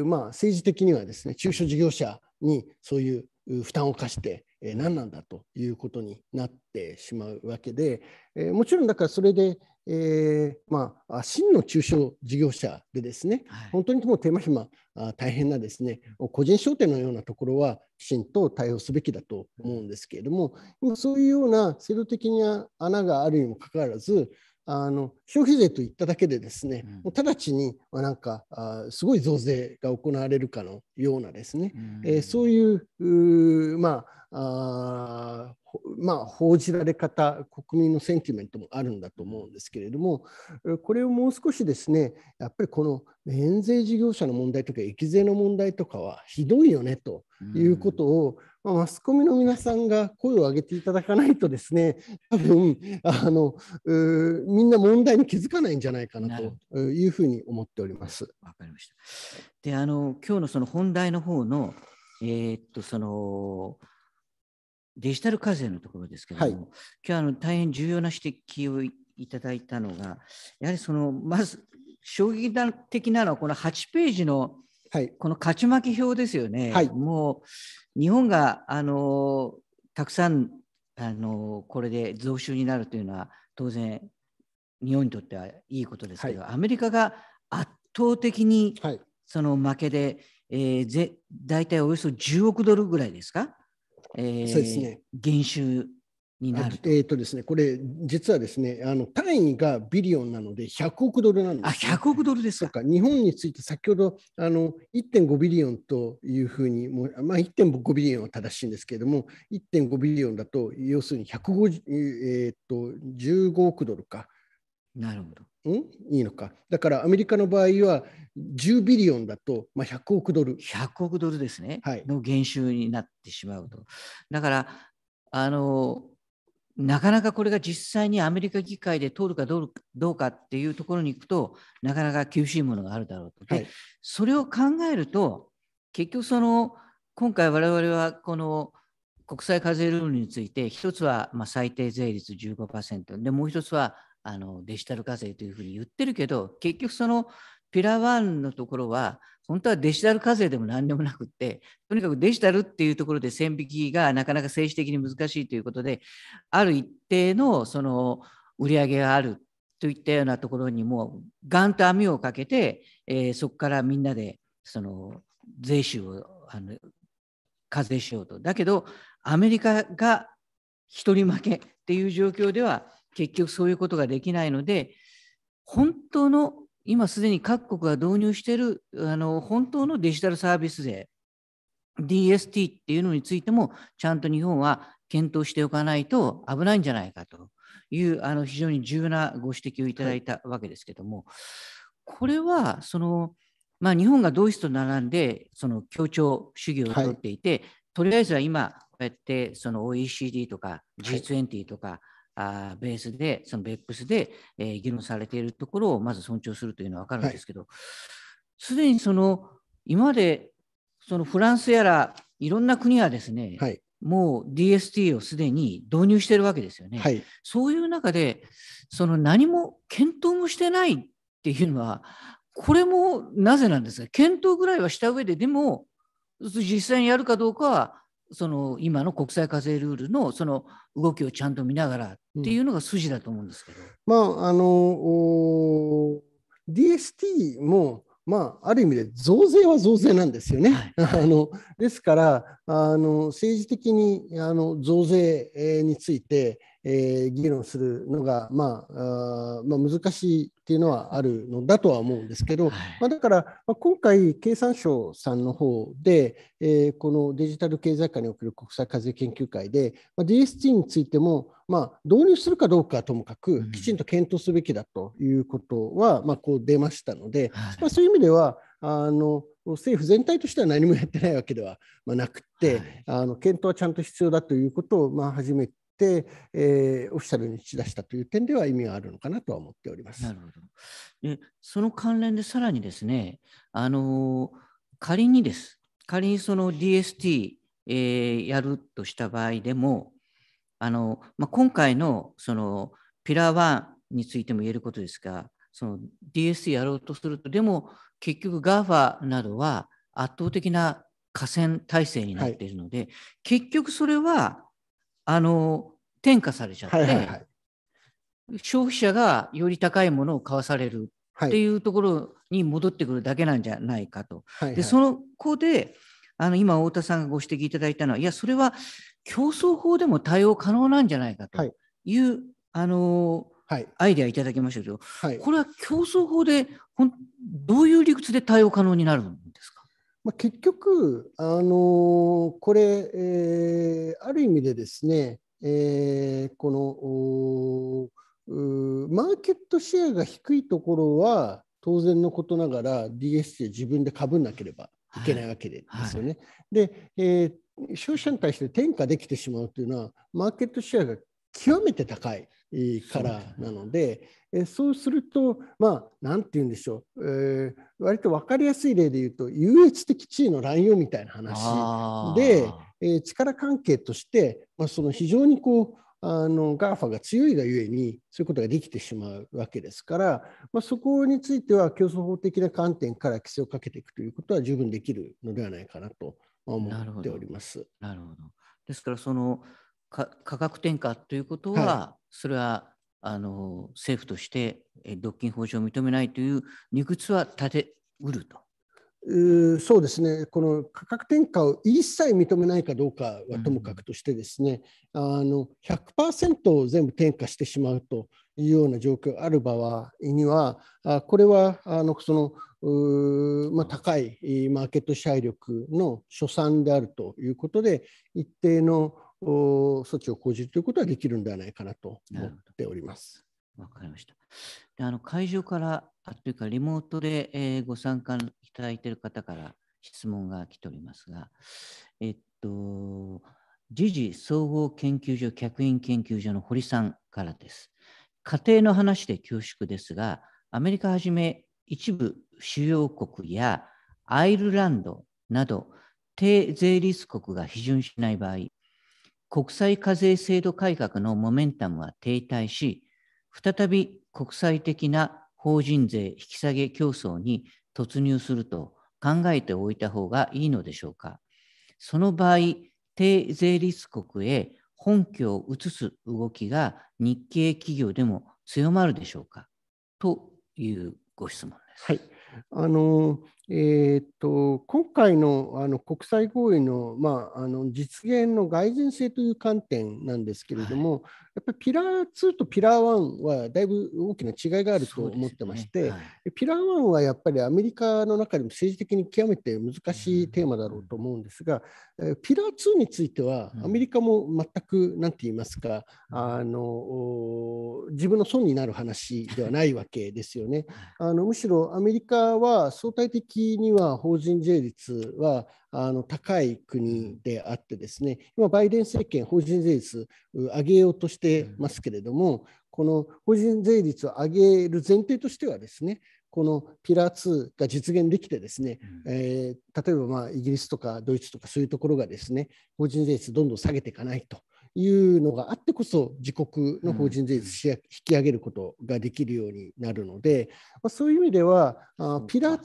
まあ、政治的にはですね、中小事業者にそういう負担を課して、えー、何なんだということになってしまうわけで、えー、もちろんだからそれで、えーまあ、真の中小事業者でですね、はい、本当にもう手間暇大変なですね個人商店のようなところはきちんと対応すべきだと思うんですけれども今そういうような制度的な穴があるにもかかわらずあの消費税と言っただけでですね、うん、直ちに、まなんかあすごい増税が行われるかのようなですね、うん、えー、そういうまあまあ、報じられ方国民のセンティメントもあるんだと思うんですけれどもこれをもう少しですねやっぱりこの免税事業者の問題とか益税の問題とかはひどいよねということを、うんまあ、マスコミの皆さんが声を上げていただかないとですね多分あのみんな問題に気づかないんじゃないかなというふうに思っております。わかりましたであの今日のその本題の方の,、えー、っとそのデジタル課税のところですけれども、はい、今日あの大変重要な指摘をいただいたのがやはりそのまず衝撃的なのはこの8ページのはい、この勝ち負け表ですよね、はい、もう日本があのたくさんあのこれで増収になるというのは当然日本にとってはいいことですけど、はい、アメリカが圧倒的に、その負けで、えー、ぜ大体およそ10億ドルぐらいですか、えー、ね減収になると。えっ、ー、とですね、これ、実はですね、あの単位がビリオンなので、100億ドルなんです、ね。あ、100億ドルですか。日本について、先ほどあの1.5ビリオンというふうに、まあ、1.5ビリオンは正しいんですけれども、1.5ビリオンだと、要するに150、えーと、15億ドルか。なるほど。んいいのか。だからアメリカの場合は10ビリオンだと、まあ、100億ドル。100億ドルですね、はい、の減収になってしまうと。だからあのなかなかこれが実際にアメリカ議会で通るかどうどうかっていうところに行くとなかなか厳しいものがあるだろうと、はい、それを考えると結局その今回我々はこの国際課税ルールについて一つはまあ最低税率15%でもう一つはあのデジタル課税というふうに言ってるけど結局そのピラー1のところは本当はデジタル課税でも何でもなくって、とにかくデジタルっていうところで線引きがなかなか政治的に難しいということで、ある一定のその売り上げがあるといったようなところにもガンと網をかけて、えー、そこからみんなでその税収をあの課税しようと。だけどアメリカが一人負けっていう状況では結局そういうことができないので本当の今すでに各国が導入しているあの本当のデジタルサービス税 DST っていうのについてもちゃんと日本は検討しておかないと危ないんじゃないかというあの非常に重要なご指摘をいただいたわけですけども、はい、これはその、まあ、日本がドイツと並んでその協調主義をとっていて、はい、とりあえずは今こうやってその OECD とか G20 とか、あベースで、そのベップスで、えー、議論されているところをまず尊重するというのは分かるんですけど、す、で、にその今までそのフランスやらいろんな国はですね、はい、もう DST をすでに導入してるわけですよね。はい、そういう中で、その何も検討もしてないっていうのは、これもなぜなんですか、検討ぐらいはした上で、でも実際にやるかどうかはその今の国際課税ルールのその動きをちゃんと見ながらっていうのが筋だと思うんですけど。うん、まああの DST もまあ、ある意味で増税は増税なんですよね。はい、あのですからあの政治的にあの増税について、えー、議論するのが、まあ、あまあ、難しいっていうのはあるのだとは思うんですけど、はい、まあ、だから、まあ、今回、経産省さんの方で、えー、このデジタル経済界における国際課税研究会で、まあ、DST についても、まあ、導入するかどうかはともかく、きちんと検討すべきだということは、うん、まあ、こう出ましたので、はい、まあ、そういう意味では、あの政府全体としては何もやってないわけではなくて、はい、あの検討はちゃんと必要だということを、まあ、初めて、えー、オフィシャルに打ち出したという点では意味があるのかなとは思っております。なるほどでその関連でさらにですね、あの仮にです、仮にその DST、えー、やるとした場合でも、あのまあ、今回のそのピラー1についても言えることですが、その DST やろうとすると、でも結局 GAFA などは圧倒的な河川体制になっているので、はい、結局それはあの転嫁されちゃって、はいはいはい、消費者がより高いものを買わされるっていうところに戻ってくるだけなんじゃないかと。はいはい、でそのこであの今太田さんがご指摘いただいたのはいやそれは競争法でも対応可能なんじゃないかという、はい、あのはい、アイデアいただきましたけど、はい、これは競争法でほんどういう理屈で対応可能になるんですかまあ、結局、あのこれ、えー、ある意味でですね、えー、このマーケットシェアが低いところは当然のことながら DSC 自分でかぶんなければいけないわけですよね。はいはい、で、えー、消費者に対して転嫁できてしまうというのはマーケットシェアが極めて高い。からなので、えそうすると、まあ、なんて言うんでしょう、えー、割と分かりやすい例で言うと、優越的地位の乱用みたいな話で、えー、力関係として、まあ、その非常にこう、あのガーファが強いがゆえにそういうことができてしまうわけですから、まあ、そこについては競争法的な観点から規制をかけていくということは十分できるのではないかなと思っております。なるほどですからその価格転嫁ということは、はい、それはあの政府として独禁法上を認めないという理屈は立てうると。うそうですね、この価格転嫁を一切認めないかどうかはともかくとしてですね、うん、あの100%を全部転嫁してしまうというような状況がある場合には、あこれはあのそのまあ、高いマーケット支配力の所産であるということで、一定の措置を講じるということはできるんではないかなと思っております。わかりました。であの会場からあというかリモートで、えご参加いただいている方から質問が来ておりますが、えっと時事総合研究所客員研究所の堀さんからです。家庭の話で恐縮ですが、アメリカはじめ一部主要国やアイルランドなど低税率国が批准しない場合、国際課税制度改革のモメンタムは停滞し、再び国際的な法人税引き下げ競争に突入すると考えておいた方がいいのでしょうか。その場合、低税率国へ本拠を移す動きが日系企業でも強まるでしょうかというご質問です。はい、あのえー、っと今回のあの国際合意の,、まあ、あの実現の蓋然性という観点なんですけれども、はい、やっぱりピラー2とピラー1はだいぶ大きな違いがあると思ってまして、ねはい、ピラー1はやっぱりアメリカの中でも政治的に極めて難しいテーマだろうと思うんですが、うん、ピラー2についてはアメリカも全く何て言いますか、うん、あの自分の損になる話ではないわけですよね。あのむしろアメリカは相対的的には法人税率はあの高い国であってですね、今、バイデン政権、法人税率上げようとしてますけれども、この法人税率を上げる前提としてはですね、このピラー2が実現できてですね、えー、例えばまあイギリスとかドイツとかそういうところがですね法人税率どんどん下げていかないというのがあってこそ自国の法人税率引き上げることができるようになるので、まあ、そういう意味ではあピラー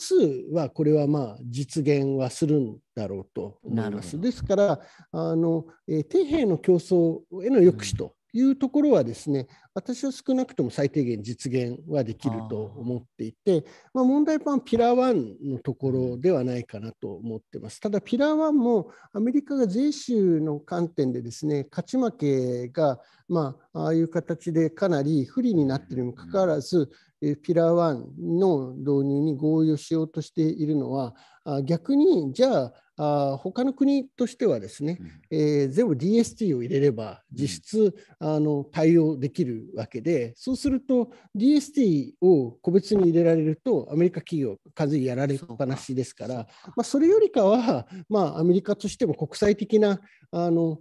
2はこれはまあ実現はするんだろうと思います。ですからあの、えー、底辺の競争への抑止というところはですね私は少なくとも最低限実現はできると思っていてまあ、問題はピラー1のところではないかなと思ってますただピラー1もアメリカが税収の観点でですね勝ち負けがまあああいう形でかなり不利になっているにもかかわらず、ピラー1の導入に合意をしようとしているのは逆にじゃああ他の国としてはですね、うん、えー、全部 DST を入れれば実質、うん、あの対応できるわけでそうすると DST を個別に入れられるとアメリカ企業数やられっぱなしですからまあ、それよりかは、まあ、アメリカとしても国際的なあの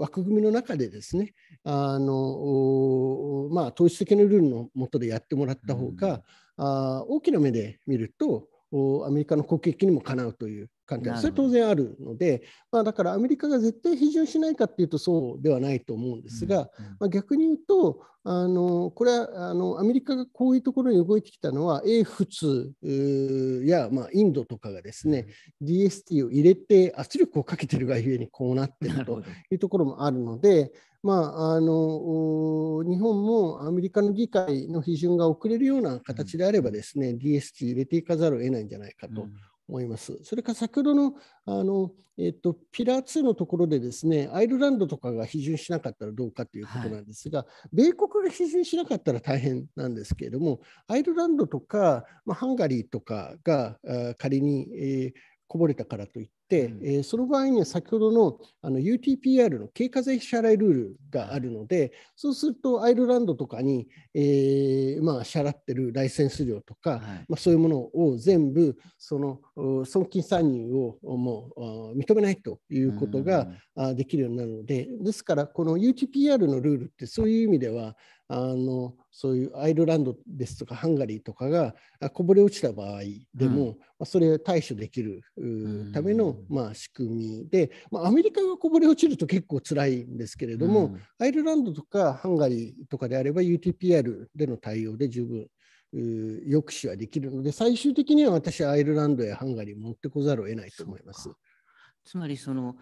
枠組みの中でですねあの、まあ、統一的なルールのもとでやってもらった方が、うん、あ大きな目で見るとアメリカの国益にもかなうというそれ当然あるので、まあ、だからアメリカが絶対批准しないかっていうとそうではないと思うんですが、うんうん、まあ、逆に言うと、あのこれはあのアメリカがこういうところに動いてきたのは、英仏や、まあ、インドとかがですね、うん、DST を入れて圧力をかけてるがゆえにこうなってるというところもあるので、まあ、あの日本もアメリカの議会の批准が遅れるような形であればですね、うん、DST 入れていかざるを得ないんじゃないかと思います。それから先ほどのあの、えっと、ピラー2のところでですねアイルランドとかが批准しなかったらどうかということなんですが、はい、米国が批准しなかったら大変なんですけれどもアイルランドとか、まあ、ハンガリーとかが仮に、えーこぼれたからといっで、えー、その場合には先ほどのあの UTPR の経過税支払いルールがあるので、そうするとアイルランドとかに、えー、まあ、支払ってるライセンス料とか、はい、まあ、そういうものを全部その損金参入をもう認めないということができるようになるので、ですからこの UTPR のルールってそういう意味ではあのそういうアイルランドですとかハンガリーとかがこぼれ落ちた場合でも、うん、まあ、それを対処できるための、まあ、仕組みで、まあ、アメリカがこぼれ落ちると結構辛いんですけれども、うん、アイルランドとかハンガリーとかであれば UTPR での対応で十分抑止はできるので最終的には私はアイルランドやハンガリー持ってこざるを得ないと思います。つまりその、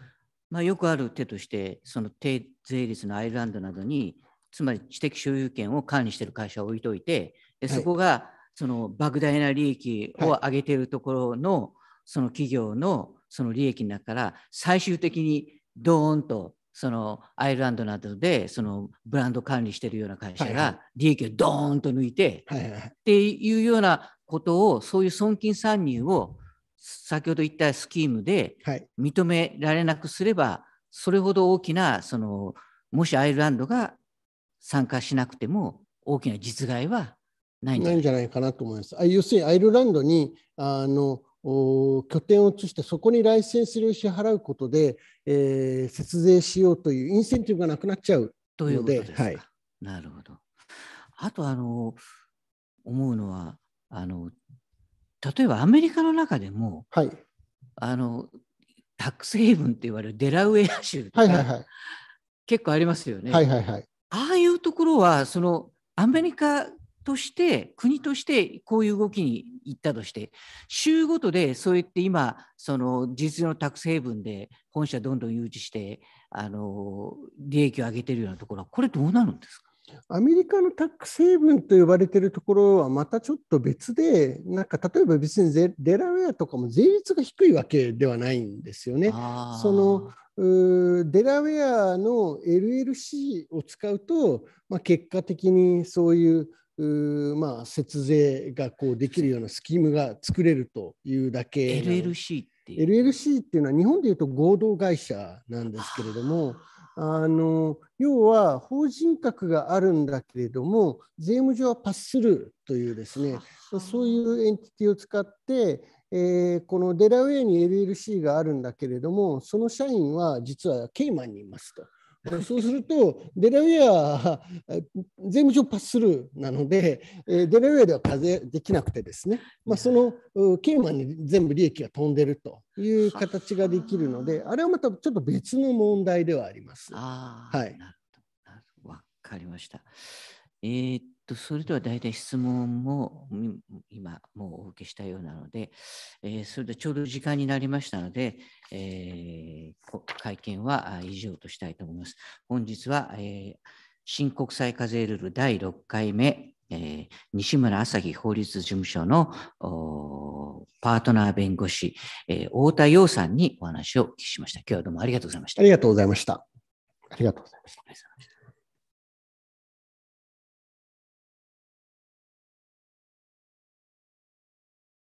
まあ、よくある手としてその低税率のアイルランドなどにつまり知的所有権を管理している会社を置いといてでそこがその莫大な利益を上げているところの、その企業のその利益の中から最終的にドーンとそのアイルランドなどでそのブランド管理しているような会社が利益をドーンと抜いて、っていうようなことをそういう損金参入を先ほど言ったスキームで認められなくすれば、それほど大きなそのもしアイルランドが参加しなくても大きな実害はないんじゃないかなと思います。要するにアイルランドにあの拠点を移してそこにライセンス料を支払うことで、えー、節税しようというインセンティブがなくなっちゃうということですか、はい、なるほど。あとあの思うのはあの例えばアメリカの中でも、はい、あのタックスヘイブンって言われるデラウェア州とか、はいはいはい、結構ありますよね。はいはいはい、ああいうところはそのアメリカとして国としてこういう動きに行ったとして州ごとでそうやって今その事実のタクスヘイブンで本社どんどん誘致してあの利益を上げてるようなところはこれどうなるんですかアメリカのタック成分と呼ばれているところはまたちょっと別で、なんか例えば別にデラウェアとかも税率が低いわけではないんですよね。そのデラウェアの LLC を使うと、まあ、結果的にそういうまあ、節税がこうできるようなスキームが作れるというだけ LLC っていう LLC っていうのは日本でいうと合同会社なんですけれども。あの要は法人格があるんだけれども税務上はパススルーというですねそういうエンティティを使って、えー、このデラウェアに LLC があるんだけれどもその社員は実はケイマンにいますと。そうすると、デラウェアは税務上パススルーなので、デラウェアでは課税できなくてですね、まあ、そのケイマンに全部利益が飛んでるという形ができるので、あれはまたちょっと別の問題ではあります。あはい、わかりました。えー、と、それでは大体質問も今もうお受けしたようなので、えー、それでちょうど時間になりましたので、えー、会見は以上としたいと思います。本日は、えー、新国際課税ルール第6回目、えー、西村朝日法律事務所のパートナー弁護士、えー、太田洋さんにお話をお聞きしました。今日はどうもありがとうございました。ありがとうございました。ありがとうございました。